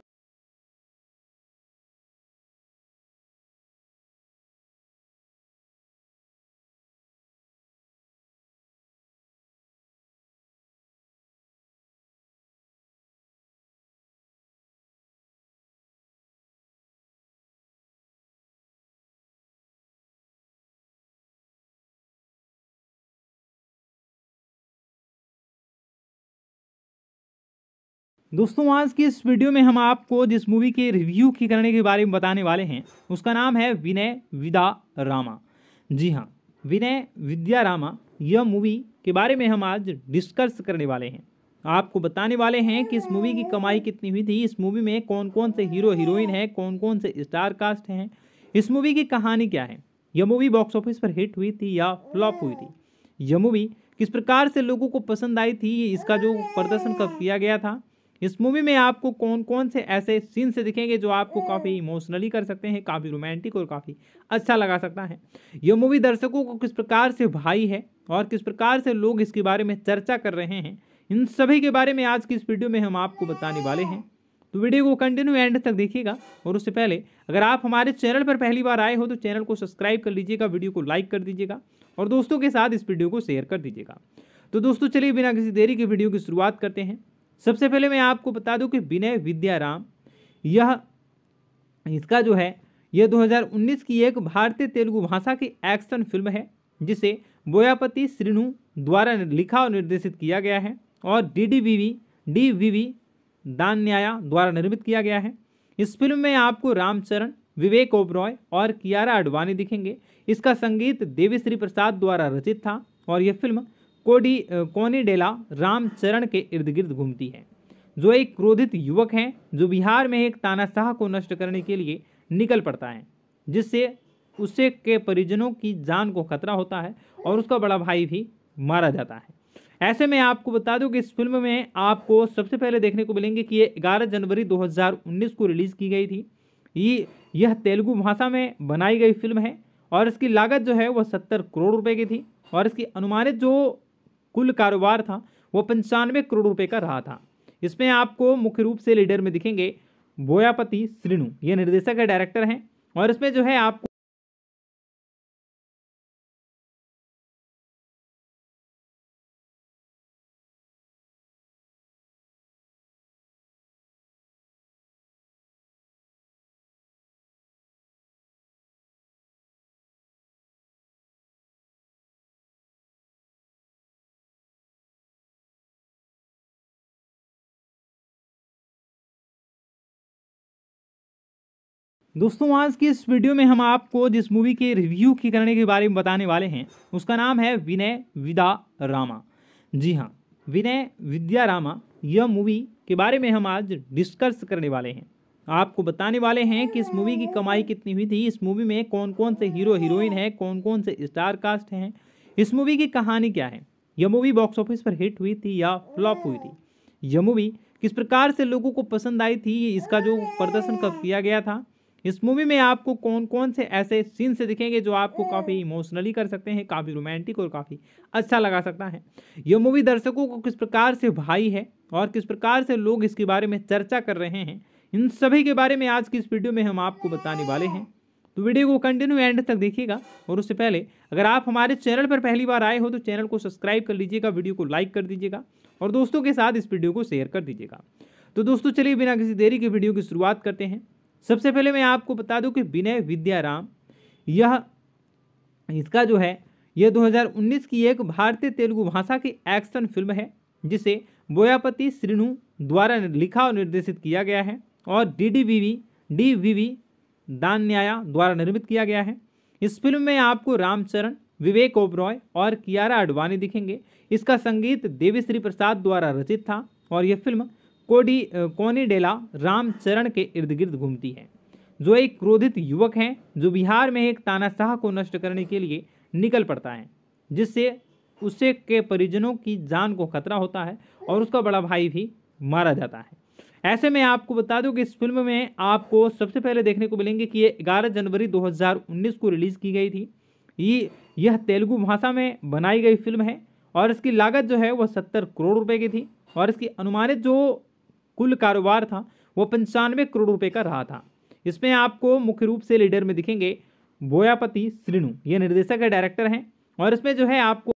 दोस्तों आज की इस वीडियो में हम आपको जिस मूवी के रिव्यू की करने के बारे में बताने वाले हैं उसका नाम है विनय विदा रामा जी हाँ विनय विद्या रामा यह मूवी के बारे में हम आज डिस्कस करने वाले हैं आपको बताने वाले हैं कि इस मूवी की कमाई कितनी हुई थी इस मूवी में कौन कौन से हीरो हीरोइन हैं कौन कौन से स्टार कास्ट हैं इस मूवी की कहानी क्या है यह मूवी बॉक्स ऑफिस पर हिट हुई थी या फ्लॉप हुई थी यह मूवी किस प्रकार से लोगों को पसंद आई थी इसका जो प्रदर्शन कब किया गया था इस मूवी में आपको कौन कौन से ऐसे सीन से दिखेंगे जो आपको हम्म। काफ़ी इमोशनली कर सकते हैं काफ़ी रोमांटिक और काफ़ी अच्छा लगा सकता है ये मूवी दर्शकों को किस प्रकार से भाई है और किस प्रकार से लोग इसके बारे में चर्चा कर रहे हैं इन सभी के बारे में आज की इस वीडियो में हम आपको बताने वाले हैं तो वीडियो को कंटिन्यू एंड तक देखिएगा और उससे पहले अगर आप हमारे चैनल पर पहली बार आए हो तो चैनल को सब्सक्राइब कर लीजिएगा वीडियो को लाइक कर दीजिएगा और दोस्तों के साथ इस वीडियो को शेयर कर दीजिएगा तो दोस्तों चलिए बिना किसी देरी के वीडियो की शुरुआत करते हैं सबसे पहले मैं आपको बता दूं कि विनय विद्याराम यह इसका जो है यह 2019 की एक भारतीय तेलुगु भाषा की एक्शन फिल्म है जिसे बोयापति श्रीनु द्वारा लिखा और निर्देशित किया गया है और D D V V D V V दान्याया द्वारा निर्मित किया गया है इस फिल्म में आपको रामचरण विवेक ओबरॉय और कियारा आडवाणी दिखेंगे इसका संगीत देवी श्री प्रसाद द्वारा रचित था और यह फिल्म कोडी कोनेडेला रामचरण के इर्द गिर्द घूमती है जो एक क्रोधित युवक हैं जो बिहार में एक तानाशाह को नष्ट करने के लिए निकल पड़ता है जिससे उसे के परिजनों की जान को खतरा होता है और उसका बड़ा भाई भी मारा जाता है ऐसे में आपको बता दूं कि इस फिल्म में आपको सबसे पहले देखने को मिलेंगे कि ये 11 जनवरी 2019 को रिलीज़ की गई थी ये यह तेलुगु भाषा में बनाई गई फिल्म है और इसकी लागत जो है वह सत्तर करोड़ रुपए की थी और इसकी अनुमानित जो कुल कारोबार था वो पंचानवे करोड़ रुपए का रहा था इसमें आपको मुख्य रूप से लीडर में दिखेंगे बोयापति श्रीनु ये निर्देशक डायरेक्टर हैं और इसमें जो है आपको दोस्तों आज की इस वीडियो में हम आपको जिस मूवी के रिव्यू की करने के बारे में बताने वाले हैं उसका नाम है विनय विदा रामा जी हाँ विनय विद्या रामा यह मूवी के बारे में हम आज डिस्कस करने वाले हैं आपको बताने वाले हैं कि इस मूवी की कमाई कितनी हुई थी इस मूवी में कौन कौन से हीरो हीरोइन हैं कौन कौन से स्टार कास्ट हैं इस मूवी की कहानी क्या है यह मूवी बॉक्स ऑफिस पर हिट हुई थी या फ्लॉप हुई थी यह मूवी किस प्रकार से लोगों को पसंद आई थी इसका जो प्रदर्शन कब किया गया था इस मूवी में आपको कौन कौन से ऐसे सीन से दिखेंगे जो आपको हाँ। काफ़ी इमोशनली कर सकते हैं काफ़ी रोमांटिक और काफ़ी अच्छा लगा सकता है यह मूवी दर्शकों को किस प्रकार से भाई है और किस प्रकार से लोग इसके बारे में चर्चा कर रहे हैं इन सभी के बारे में आज की इस वीडियो में हम आपको बताने वाले हैं तो वीडियो को कंटिन्यू एंड तक देखिएगा और उससे पहले अगर आप हमारे चैनल पर पहली बार आए हो तो चैनल को सब्सक्राइब कर लीजिएगा वीडियो को लाइक कर दीजिएगा और दोस्तों के साथ इस वीडियो को शेयर कर दीजिएगा तो दोस्तों चलिए बिना किसी देरी के वीडियो की शुरुआत करते हैं सबसे पहले मैं आपको बता दूं कि विनय विद्याराम यह इसका जो है यह 2019 की एक भारतीय तेलुगु भाषा की एक्शन फिल्म है जिसे बोयापति श्रीनु द्वारा लिखा और निर्देशित किया गया है और D D V V D V V दान्याया द्वारा निर्मित किया गया है इस फिल्म में आपको रामचरण विवेक ओबरॉय और कियारा आडवाणी दिखेंगे इसका संगीत देवी श्री प्रसाद द्वारा रचित था और यह फिल्म कोडी कोनीडेला रामचरण के इर्द गिर्द घूमती है जो एक क्रोधित युवक है जो बिहार में एक तानाशाह को नष्ट करने के लिए निकल पड़ता है जिससे उसे के परिजनों की जान को खतरा होता है और उसका बड़ा भाई भी मारा जाता है ऐसे में आपको बता दूं कि इस फिल्म में आपको सबसे पहले देखने को मिलेंगे कि ये 11 जनवरी 2019 को रिलीज़ की गई थी ये यह तेलुगु भाषा में बनाई गई फिल्म है और इसकी लागत जो है वह सत्तर करोड़ रुपए की थी और इसकी अनुमानित जो कुल कारोबार था वो पंचानवे करोड़ रुपए का रहा था इसमें आपको मुख्य रूप से लीडर में दिखेंगे बोयापति श्रीनु ये निर्देशक है डायरेक्टर हैं और इसमें जो है आपको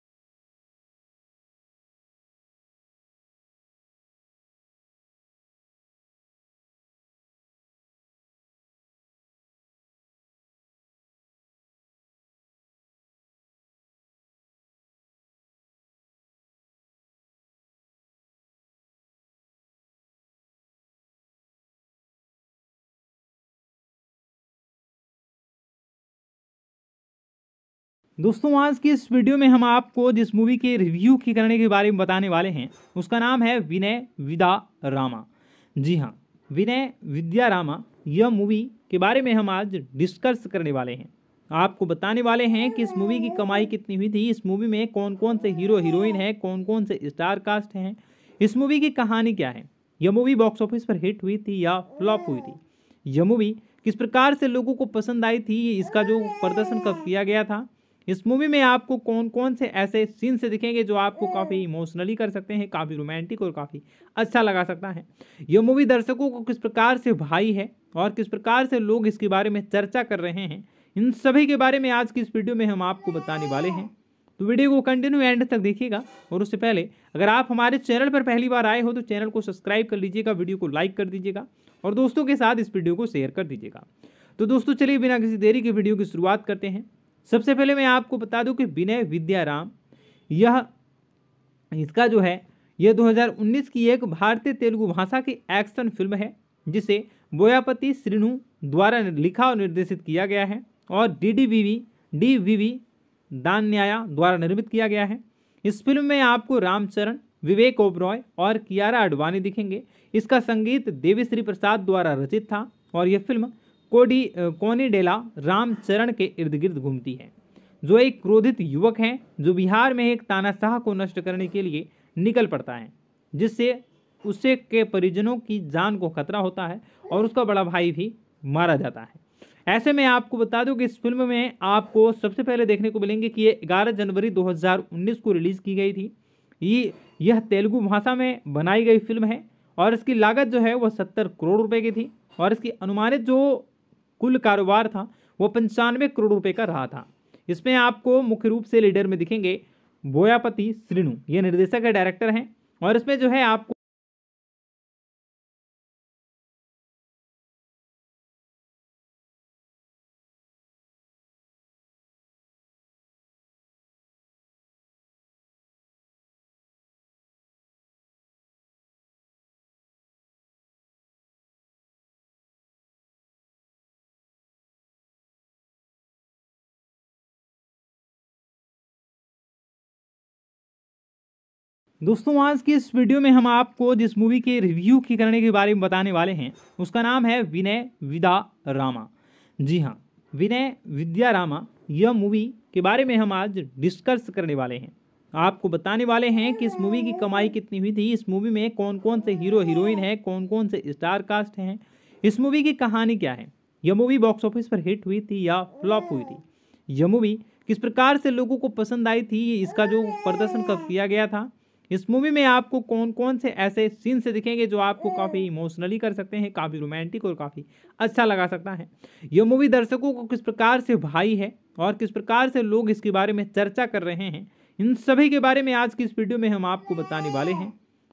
दोस्तों आज की इस वीडियो में हम आपको जिस मूवी के रिव्यू की करने के बारे में बताने वाले हैं उसका नाम है विनय विदा रामा जी हाँ विनय विद्या रामा यह मूवी के बारे में हम आज डिस्कस करने वाले हैं आपको बताने वाले हैं कि इस मूवी की कमाई कितनी हुई थी इस मूवी में कौन कौन से हीरो हीरोइन हैं कौन कौन से स्टार कास्ट हैं इस मूवी की कहानी क्या है यह मूवी बॉक्स ऑफिस पर हिट हुई थी या फ्लॉप हुई थी यह मूवी किस प्रकार से लोगों को पसंद आई थी इसका जो प्रदर्शन कब किया गया था इस मूवी में आपको कौन कौन से ऐसे सीन्स दिखेंगे जो आपको हम्म। काफ़ी इमोशनली कर सकते हैं काफ़ी रोमांटिक और काफ़ी अच्छा लगा सकता है यह मूवी दर्शकों को किस प्रकार से भाई है और किस प्रकार से लोग इसके बारे में चर्चा कर रहे हैं इन सभी के बारे में आज की इस वीडियो में हम आपको बताने वाले हैं तो वीडियो को कंटिन्यू एंड तक देखिएगा और उससे पहले अगर आप हमारे चैनल पर पहली बार आए हो तो चैनल को सब्सक्राइब कर लीजिएगा वीडियो को लाइक कर दीजिएगा और दोस्तों के साथ इस वीडियो को शेयर कर दीजिएगा तो दोस्तों चलिए बिना किसी देरी के वीडियो की शुरुआत करते हैं सबसे पहले मैं आपको बता दूं कि विनय विद्याराम यह इसका जो है यह 2019 की एक भारतीय तेलुगु भाषा की एक्शन फिल्म है जिसे बोयापति श्रीनु द्वारा लिखा और निर्देशित किया गया है और D D V V D V V दान्याया द्वारा निर्मित किया गया है इस फिल्म में आपको रामचरण विवेक ओबरॉय और कियारा आडवाणी दिखेंगे इसका संगीत देवी श्री प्रसाद द्वारा रचित था और यह फिल्म कोडी कोनीडेला रामचरण के इर्द गिर्द घूमती है जो एक क्रोधित युवक हैं जो बिहार में एक तानाशाह को नष्ट करने के लिए निकल पड़ता है जिससे उसे के परिजनों की जान को खतरा होता है और उसका बड़ा भाई भी मारा जाता है ऐसे में आपको बता दूं कि इस फिल्म में आपको सबसे पहले देखने को मिलेंगे कि ये 11 जनवरी 2019 को रिलीज़ की गई थी ये यह तेलुगु भाषा में बनाई गई फिल्म है और इसकी लागत जो है वह सत्तर करोड़ रुपए की थी और इसकी अनुमानित जो कुल कारोबार था वो पंचानवे करोड़ रुपए का रहा था इसमें आपको मुख्य रूप से लीडर में दिखेंगे बोयापति श्रीनु ये निर्देशक है डायरेक्टर हैं और इसमें जो है आपको दोस्तों आज की इस वीडियो में हम आपको जिस मूवी के रिव्यू की करने के बारे में बताने वाले हैं उसका नाम है विनय विदा रामा जी हाँ विनय विद्या रामा यह मूवी के बारे में हम आज डिस्कस करने वाले हैं आपको बताने वाले हैं कि इस मूवी की कमाई कितनी हुई थी इस मूवी में कौन कौन से हीरो हीरोइन हैं कौन कौन से स्टार कास्ट हैं इस मूवी की कहानी क्या है यह मूवी बॉक्स ऑफिस पर हिट हुई थी या फ्लॉप हुई थी यह मूवी किस प्रकार से लोगों को पसंद आई थी इसका जो प्रदर्शन कब किया गया था इस मूवी में आपको कौन कौन से ऐसे सीन से दिखेंगे जो आपको हम्म। काफ़ी इमोशनली कर सकते हैं काफ़ी रोमांटिक और काफ़ी अच्छा लगा सकता है यह मूवी दर्शकों को किस प्रकार से भाई है और किस प्रकार से लोग इसके बारे में चर्चा कर रहे हैं इन सभी के बारे में आज की इस वीडियो में हम आपको बताने वाले हैं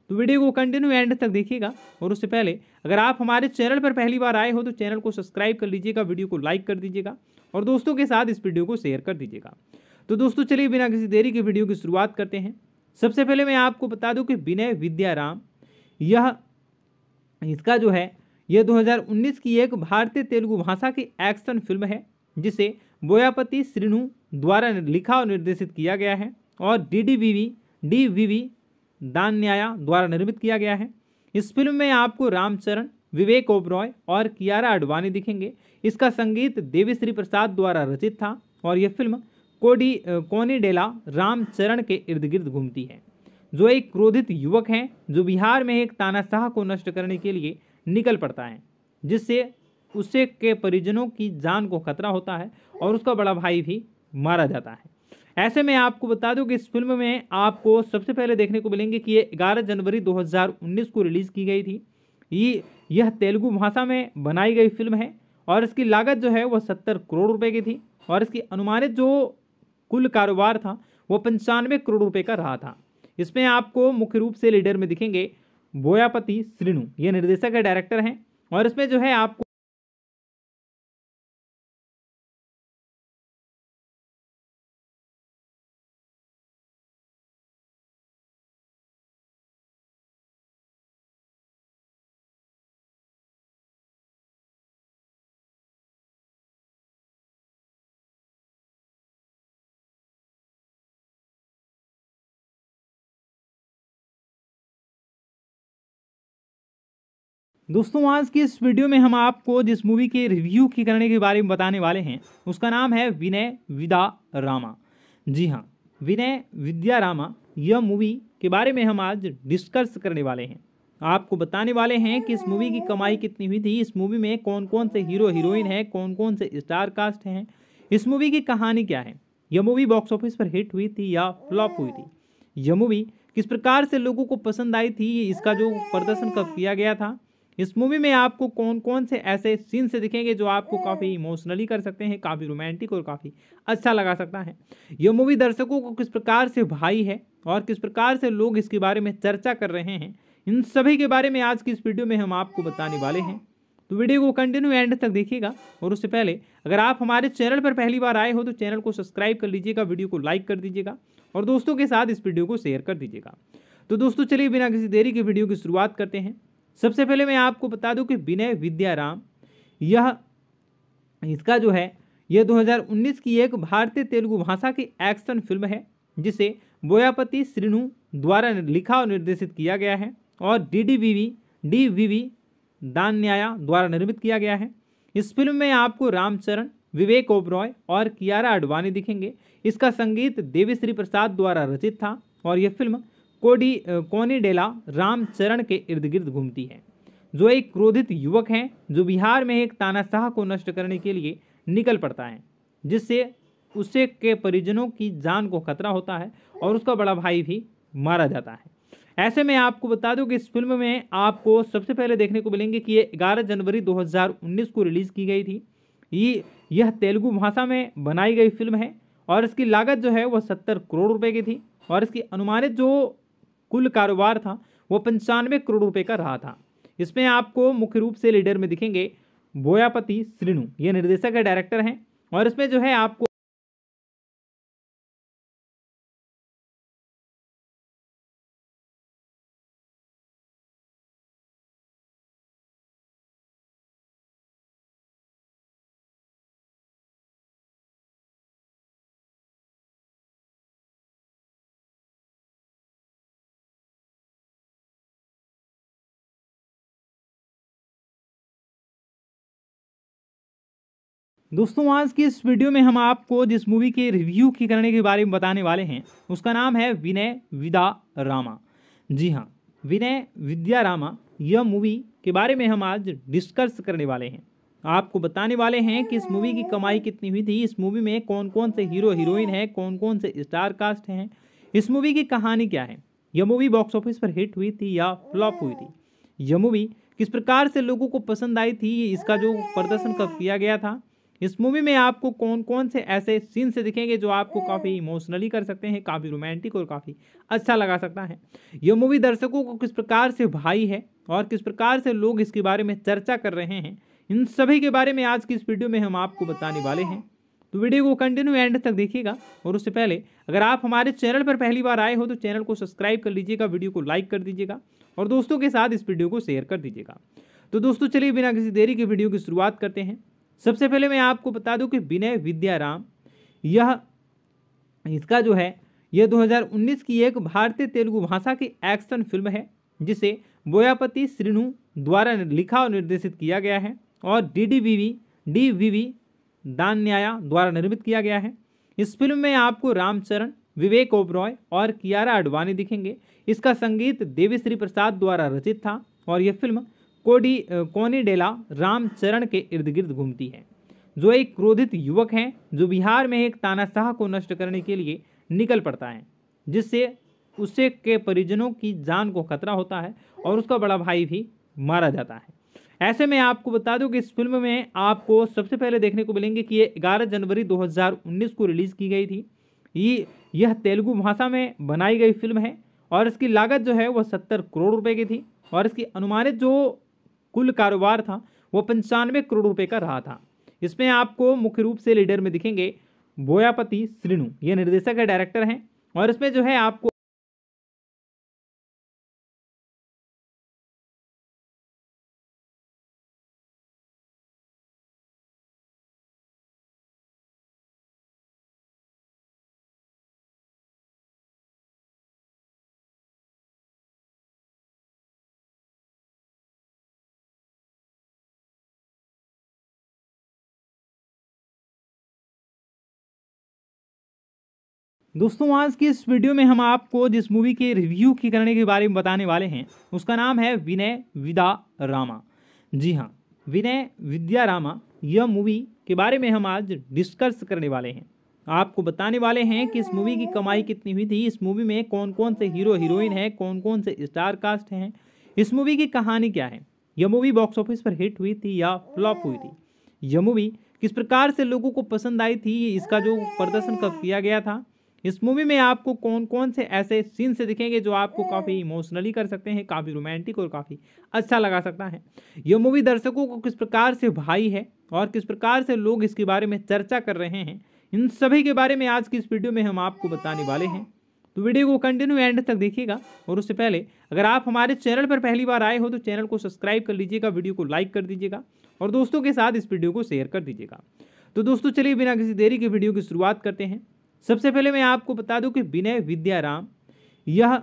तो वीडियो को कंटिन्यू एंड तक देखिएगा और उससे पहले अगर आप हमारे चैनल पर पहली बार आए हो तो चैनल को सब्सक्राइब कर लीजिएगा वीडियो को लाइक कर दीजिएगा और दोस्तों के साथ इस वीडियो को शेयर कर दीजिएगा तो दोस्तों चलिए बिना किसी देरी के वीडियो की शुरुआत करते हैं सबसे पहले मैं आपको बता दूं कि विनय विद्याराम यह इसका जो है यह 2019 की एक भारतीय तेलुगु भाषा की एक्शन फिल्म है जिसे बोयापति श्रीनु द्वारा लिखा और निर्देशित किया गया है और D D V V D V V दान्याया द्वारा निर्मित किया गया है इस फिल्म में आपको रामचरण विवेक ओबरॉय और कियारा आडवाणी दिखेंगे इसका संगीत देवी श्री प्रसाद द्वारा रचित था और यह फिल्म कोडी कोनीडेला रामचरण के इर्द गिर्द घूमती है जो एक क्रोधित युवक हैं जो बिहार में एक तानाशाह को नष्ट करने के लिए निकल पड़ता है जिससे उसे के परिजनों की जान को खतरा होता है और उसका बड़ा भाई भी मारा जाता है ऐसे में आपको बता दूं कि इस फिल्म में आपको सबसे पहले देखने को मिलेंगे कि ये 11 जनवरी 2019 को रिलीज़ की गई थी ये यह तेलुगु भाषा में बनाई गई फिल्म है और इसकी लागत जो है वह सत्तर करोड़ रुपए की थी और इसकी अनुमानित जो कुल कारोबार था वो पंचानवे करोड़ रुपए का रहा था इसमें आपको मुख्य रूप से लीडर में दिखेंगे बोयापति श्रीनु ये निर्देशक डायरेक्टर हैं और इसमें जो है आपको दोस्तों आज की इस वीडियो में हम आपको जिस मूवी के रिव्यू की करने के बारे में बताने वाले हैं उसका नाम है विनय विदा रामा जी हाँ विनय विद्या रामा यह मूवी के बारे में हम आज डिस्कस करने वाले हैं आपको बताने वाले हैं कि इस मूवी की कमाई कितनी हुई थी इस मूवी में कौन कौन से हीरो हीरोइन हैं कौन कौन से स्टार कास्ट हैं इस मूवी की कहानी क्या है यह मूवी बॉक्स ऑफिस पर हिट हुई थी या फ्लॉप हुई थी यह मूवी किस प्रकार से लोगों को पसंद आई थी इसका जो प्रदर्शन कब किया गया था इस मूवी में आपको कौन कौन से ऐसे सीन से दिखेंगे जो आपको हम्म। काफ़ी इमोशनली कर सकते हैं काफ़ी रोमांटिक और काफ़ी अच्छा लगा सकता है ये मूवी दर्शकों को किस प्रकार से भाई है और किस प्रकार से लोग इसके बारे में चर्चा कर रहे हैं इन सभी के बारे में आज की इस वीडियो में हम आपको बताने वाले हैं तो वीडियो को कंटिन्यू एंड तक देखिएगा और उससे पहले अगर आप हमारे चैनल पर पहली बार आए हो तो चैनल को सब्सक्राइब कर लीजिएगा वीडियो को लाइक कर दीजिएगा और दोस्तों के साथ इस वीडियो को शेयर कर दीजिएगा तो दोस्तों चलिए बिना किसी देरी के वीडियो की शुरुआत करते हैं सबसे पहले मैं आपको बता दूं कि विनय विद्याराम यह इसका जो है यह 2019 की एक भारतीय तेलुगु भाषा की एक्शन फिल्म है जिसे बोयापति श्रीनु द्वारा लिखा और निर्देशित किया गया है और D D V V D V V दान्याया द्वारा निर्मित किया गया है इस फिल्म में आपको रामचरण विवेक ओबरॉय और कियारा आडवाणी दिखेंगे इसका संगीत देवी श्री प्रसाद द्वारा रचित था और यह फिल्म कोडी कोनेडेला रामचरण के इर्द गिर्द घूमती है जो एक क्रोधित युवक हैं जो बिहार में एक तानाशाह को नष्ट करने के लिए निकल पड़ता है जिससे उसे के परिजनों की जान को खतरा होता है और उसका बड़ा भाई भी मारा जाता है ऐसे में आपको बता दूं कि इस फिल्म में आपको सबसे पहले देखने को मिलेंगे कि ये 11 जनवरी 2019 को रिलीज़ की गई थी ये यह तेलुगु भाषा में बनाई गई फिल्म है और इसकी लागत जो है वह सत्तर करोड़ रुपए की थी और इसकी अनुमानित जो कुल कारोबार था वो पंचानवे करोड़ रुपए का रहा था इसमें आपको मुख्य रूप से लीडर में दिखेंगे बोयापति श्रीणु ये निर्देशक डायरेक्टर हैं और इसमें जो है आपको दोस्तों आज की इस वीडियो में हम आपको जिस मूवी के रिव्यू की करने के बारे में बताने वाले हैं उसका नाम है विनय विदा रामा जी हाँ विनय विद्या रामा यह मूवी के बारे में हम आज डिस्कस करने वाले हैं आपको बताने वाले हैं कि इस मूवी की कमाई कितनी हुई थी इस मूवी में कौन कौन से हीरो हीरोइन हैं कौन कौन से स्टार कास्ट हैं इस मूवी की कहानी क्या है यह मूवी बॉक्स ऑफिस पर हिट हुई थी या फ्लॉप हुई थी यह मूवी किस प्रकार से लोगों को पसंद आई थी इसका जो प्रदर्शन कब किया गया था इस मूवी में आपको कौन कौन से ऐसे सीन से दिखेंगे जो आपको हाँ। काफ़ी इमोशनली कर सकते हैं काफ़ी रोमांटिक और काफ़ी अच्छा लगा सकता है ये मूवी दर्शकों को किस प्रकार से भाई है और किस प्रकार से लोग इसके बारे में चर्चा कर रहे हैं इन सभी के बारे में आज की इस वीडियो में हम आपको बताने वाले हैं तो वीडियो को कंटिन्यू एंड तक देखिएगा और उससे पहले अगर आप हमारे चैनल पर पहली बार आए हो तो चैनल को सब्सक्राइब कर लीजिएगा वीडियो को लाइक कर दीजिएगा और दोस्तों के साथ इस वीडियो को शेयर कर दीजिएगा तो दोस्तों चलिए बिना किसी देरी के वीडियो की शुरुआत करते हैं सबसे पहले मैं आपको बता दूं कि विनय विद्याराम यह इसका जो है यह 2019 की एक भारतीय तेलुगु भाषा की एक्शन फिल्म है जिसे बोयापति श्रीनु द्वारा लिखा और निर्देशित किया गया है और D D V V D V V दान्याया द्वारा निर्मित किया गया है इस फिल्म में आपको रामचरण विवेक ओबरॉय और कियारा अडवाणी दिखेंगे इसका संगीत देवी श्री प्रसाद द्वारा रचित था और यह फिल्म कोडी कोनीडेला रामचरण के इर्द गिर्द घूमती है जो एक क्रोधित युवक हैं जो बिहार में एक तानाशाह को नष्ट करने के लिए निकल पड़ता है जिससे उसे के परिजनों की जान को खतरा होता है और उसका बड़ा भाई भी मारा जाता है ऐसे में आपको बता दूं कि इस फिल्म में आपको सबसे पहले देखने को मिलेंगे कि ये 11 जनवरी 2019 को रिलीज़ की गई थी ये यह तेलुगु भाषा में बनाई गई फिल्म है और इसकी लागत जो है वह सत्तर करोड़ रुपए की थी और इसकी अनुमानित जो कुल कारोबार था वो पंचानवे करोड़ रुपए का रहा था इसमें आपको मुख्य रूप से लीडर में दिखेंगे बोयापति श्रीनु ये निर्देशक है डायरेक्टर हैं और इसमें जो है आपको दोस्तों आज की इस वीडियो में हम आपको जिस मूवी के रिव्यू की करने के बारे में बताने वाले हैं उसका नाम है विनय विदा रामा जी हाँ विनय विद्या रामा यह मूवी के बारे में हम आज डिस्कस करने वाले हैं आपको बताने वाले हैं कि इस मूवी की कमाई कितनी हुई थी इस मूवी में कौन कौन से हीरो हीरोइन हैं कौन कौन से स्टार कास्ट हैं इस मूवी की कहानी क्या है यह मूवी बॉक्स ऑफिस पर हिट हुई थी या फ्लॉप हुई थी यह मूवी किस प्रकार से लोगों को पसंद आई थी इसका जो प्रदर्शन कब किया गया था इस मूवी में आपको कौन कौन से ऐसे सीन्स दिखेंगे जो आपको काफ़ी इमोशनली कर सकते हैं काफ़ी रोमांटिक और काफ़ी अच्छा लगा सकता है यह मूवी दर्शकों को किस प्रकार से भाई है और किस प्रकार से लोग इसके बारे में चर्चा कर रहे हैं इन सभी के बारे में आज की इस वीडियो में हम आपको बताने वाले हैं तो वीडियो को कंटिन्यू एंड तक देखिएगा और उससे पहले अगर आप हमारे चैनल पर पहली बार आए हो तो चैनल को सब्सक्राइब कर लीजिएगा वीडियो को लाइक कर दीजिएगा और दोस्तों के साथ इस वीडियो को शेयर कर दीजिएगा तो दोस्तों चलिए बिना किसी देरी के वीडियो की शुरुआत करते हैं सबसे पहले मैं आपको बता दूं कि विनय विद्याराम यह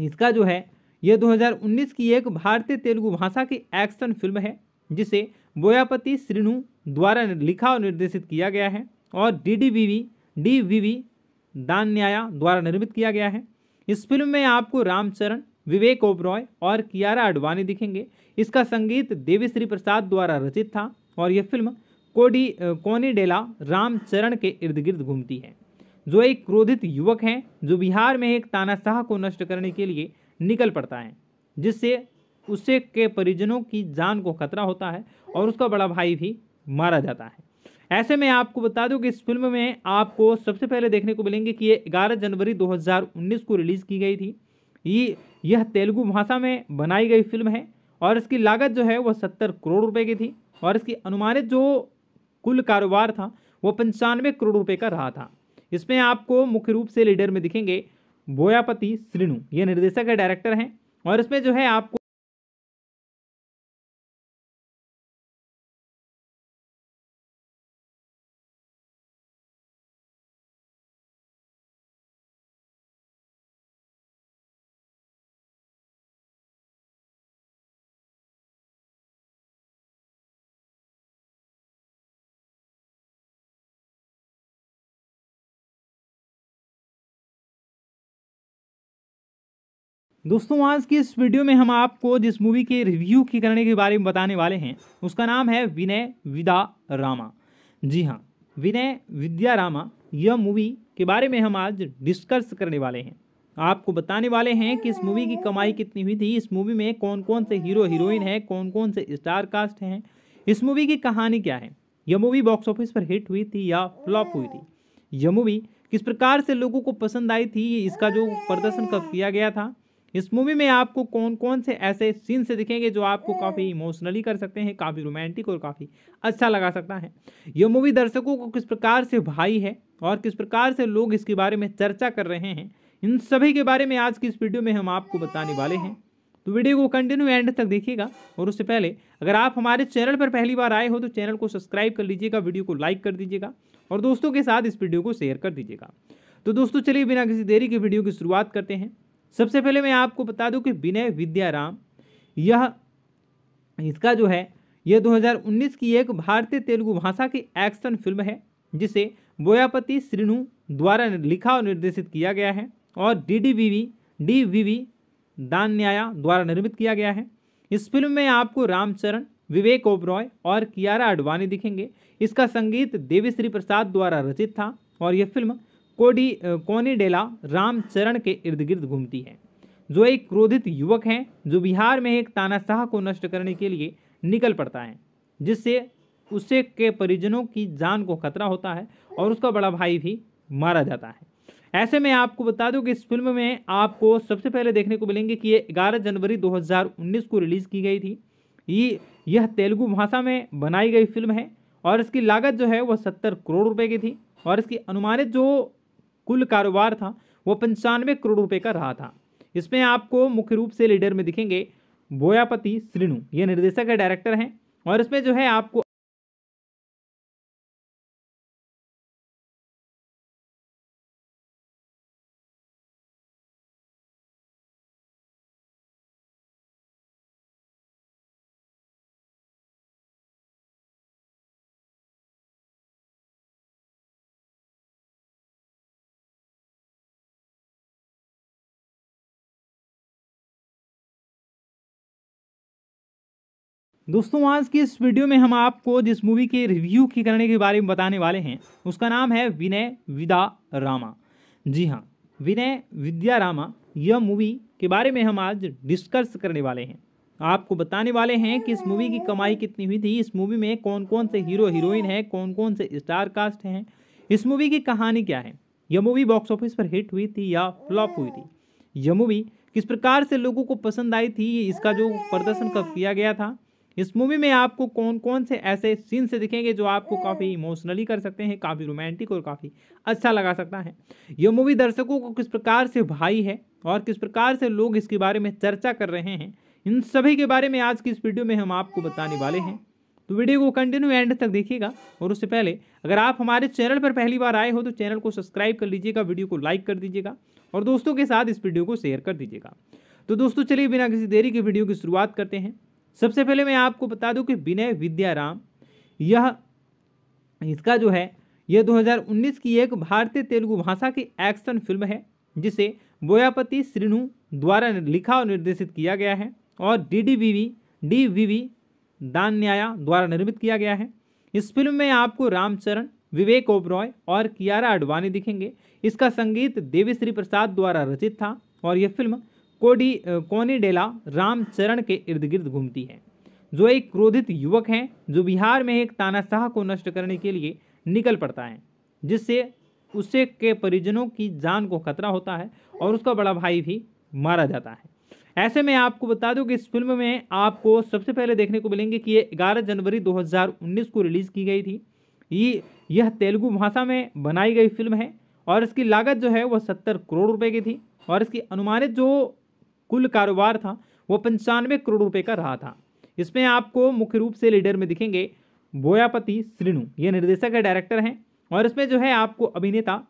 इसका जो है यह 2019 की एक भारतीय तेलुगु भाषा की एक्शन फिल्म है जिसे बोयापति श्रीनु द्वारा लिखा और निर्देशित किया गया है और D D V V D V V दान्याया द्वारा निर्मित किया गया है इस फिल्म में आपको रामचरण विवेक ओबरॉय और कियारा आडवाणी दिखेंगे इसका संगीत देवी श्री प्रसाद द्वारा रचित था और यह फिल्म कोडी कोनीडेला रामचरण के इर्द गिर्द घूमती है जो एक क्रोधित युवक हैं जो बिहार में एक तानाशाह को नष्ट करने के लिए निकल पड़ता है जिससे उसे के परिजनों की जान को खतरा होता है और उसका बड़ा भाई भी मारा जाता है ऐसे में आपको बता दूं कि इस फिल्म में आपको सबसे पहले देखने को मिलेंगे कि ये 11 जनवरी 2019 को रिलीज़ की गई थी ये यह तेलुगु भाषा में बनाई गई फिल्म है और इसकी लागत जो है वह सत्तर करोड़ रुपए की थी और इसकी अनुमानित जो कुल कारोबार था वो पंचानवे करोड़ रुपए का रहा था इसमें आपको मुख्य रूप से लीडर में दिखेंगे बोयापति श्रीनु ये निर्देशक है डायरेक्टर हैं और इसमें जो है आपको दोस्तों आज की इस वीडियो में हम आपको जिस मूवी के रिव्यू की करने के बारे में बताने वाले हैं उसका नाम है विनय विदा रामा जी हाँ विनय विद्या रामा यह मूवी के बारे में हम आज डिस्कस करने वाले हैं आपको बताने वाले हैं कि इस मूवी की कमाई कितनी हुई थी इस मूवी में कौन कौन से हीरो हीरोइन हैं कौन कौन से स्टार कास्ट हैं इस मूवी की कहानी क्या है यह मूवी बॉक्स ऑफिस पर हिट हुई थी या फ्लॉप हुई थी यह मूवी किस प्रकार से लोगों को पसंद आई थी इसका जो प्रदर्शन कब किया गया था इस मूवी में आपको कौन कौन से ऐसे सीन से दिखेंगे जो आपको हम्म। काफ़ी इमोशनली कर सकते हैं काफ़ी रोमांटिक और काफ़ी अच्छा लगा सकता है यह मूवी दर्शकों को किस प्रकार से भाई है और किस प्रकार से लोग इसके बारे में चर्चा कर रहे हैं इन सभी के बारे में आज की इस वीडियो में हम आपको बताने वाले हैं तो वीडियो को कंटिन्यू एंड तक देखिएगा और उससे पहले अगर आप हमारे चैनल पर पहली बार आए हो तो चैनल को सब्सक्राइब कर लीजिएगा वीडियो को लाइक कर दीजिएगा और दोस्तों के साथ इस वीडियो को शेयर कर दीजिएगा तो दोस्तों चलिए बिना किसी देरी के वीडियो की शुरुआत करते हैं सबसे पहले मैं आपको बता दूं कि विनय विद्याराम यह इसका जो है यह 2019 की एक भारतीय तेलुगु भाषा की एक्शन फिल्म है जिसे बोयापति श्रीनु द्वारा लिखा और निर्देशित किया गया है और D D V V D V V दान्याया द्वारा निर्मित किया गया है इस फिल्म में आपको रामचरण विवेक ओबरॉय और कियारा आडवाणी दिखेंगे इसका संगीत देवी श्री प्रसाद द्वारा रचित था और यह फिल्म कोडी कोनीडेला रामचरण के इर्द गिर्द घूमती है जो एक क्रोधित युवक हैं जो बिहार में एक तानाशाह को नष्ट करने के लिए निकल पड़ता है जिससे उसे के परिजनों की जान को खतरा होता है और उसका बड़ा भाई भी मारा जाता है ऐसे में आपको बता दूं कि इस फिल्म में आपको सबसे पहले देखने को मिलेंगे कि ये 11 जनवरी 2019 को रिलीज़ की गई थी ये यह तेलुगु भाषा में बनाई गई फिल्म है और इसकी लागत जो है वह सत्तर करोड़ रुपए की थी और इसकी अनुमानित जो कुल कारोबार था वो पंचानवे करोड़ रुपए का रहा था इसमें आपको मुख्य रूप से लीडर में दिखेंगे बोयापति श्रीनु ये निर्देशक है डायरेक्टर हैं और इसमें जो है आपको दोस्तों आज की इस वीडियो में हम आपको जिस मूवी के रिव्यू की करने के बारे में बताने वाले हैं उसका नाम है विनय विदा रामा जी हाँ विनय विद्या रामा यह मूवी के बारे में हम आज डिस्कस करने वाले हैं आपको बताने वाले हैं कि इस मूवी की कमाई कितनी हुई थी इस मूवी में कौन कौन से हीरो हीरोइन हैं कौन कौन से स्टार कास्ट हैं इस मूवी की कहानी क्या है यह मूवी बॉक्स ऑफिस पर हिट हुई थी या फ्लॉप हुई थी यह मूवी किस प्रकार से लोगों को पसंद आई थी इसका जो प्रदर्शन कब किया गया था इस मूवी में आपको कौन कौन से ऐसे सीन से दिखेंगे जो आपको हम्म। काफ़ी इमोशनली कर सकते हैं काफ़ी रोमांटिक और काफ़ी अच्छा लगा सकता है ये मूवी दर्शकों को किस प्रकार से भाई है और किस प्रकार से लोग इसके बारे में चर्चा कर रहे हैं इन सभी के बारे में आज की इस वीडियो में हम आपको बताने वाले हैं तो वीडियो को कंटिन्यू एंड तक देखिएगा और उससे पहले अगर आप हमारे चैनल पर पहली बार आए हो तो चैनल को सब्सक्राइब कर लीजिएगा वीडियो को लाइक कर दीजिएगा और दोस्तों के साथ इस वीडियो को शेयर कर दीजिएगा तो दोस्तों चलिए बिना किसी देरी के वीडियो की शुरुआत करते हैं सबसे पहले मैं आपको बता दूं कि विनय विद्याराम यह इसका जो है यह 2019 की एक भारतीय तेलुगु भाषा की एक्शन फिल्म है जिसे बोयापति श्रीनु द्वारा लिखा और निर्देशित किया गया है और D D V V D V V दान्याया द्वारा निर्मित किया गया है इस फिल्म में आपको रामचरण विवेक ओबरॉय और कियारा आडवाणी दिखेंगे इसका संगीत देवी श्री प्रसाद द्वारा रचित था और यह फिल्म कोडी कोनेडेला रामचरण के इर्द गिर्द घूमती है जो एक क्रोधित युवक हैं जो बिहार में एक तानाशाह को नष्ट करने के लिए निकल पड़ता है जिससे उसे के परिजनों की जान को खतरा होता है और उसका बड़ा भाई भी मारा जाता है ऐसे में आपको बता दूं कि इस फिल्म में आपको सबसे पहले देखने को मिलेंगे कि ये 11 जनवरी 2019 को रिलीज़ की गई थी ये यह तेलुगु भाषा में बनाई गई फिल्म है और इसकी लागत जो है वह सत्तर करोड़ रुपए की थी और इसकी अनुमानित जो कुल कारोबार था वो पंचानवे करोड़ रुपए का रहा था इसमें आपको मुख्य रूप से लीडर में दिखेंगे बोयापति श्रीनु ये निर्देशक है डायरेक्टर हैं और इसमें जो है आपको अभिनेता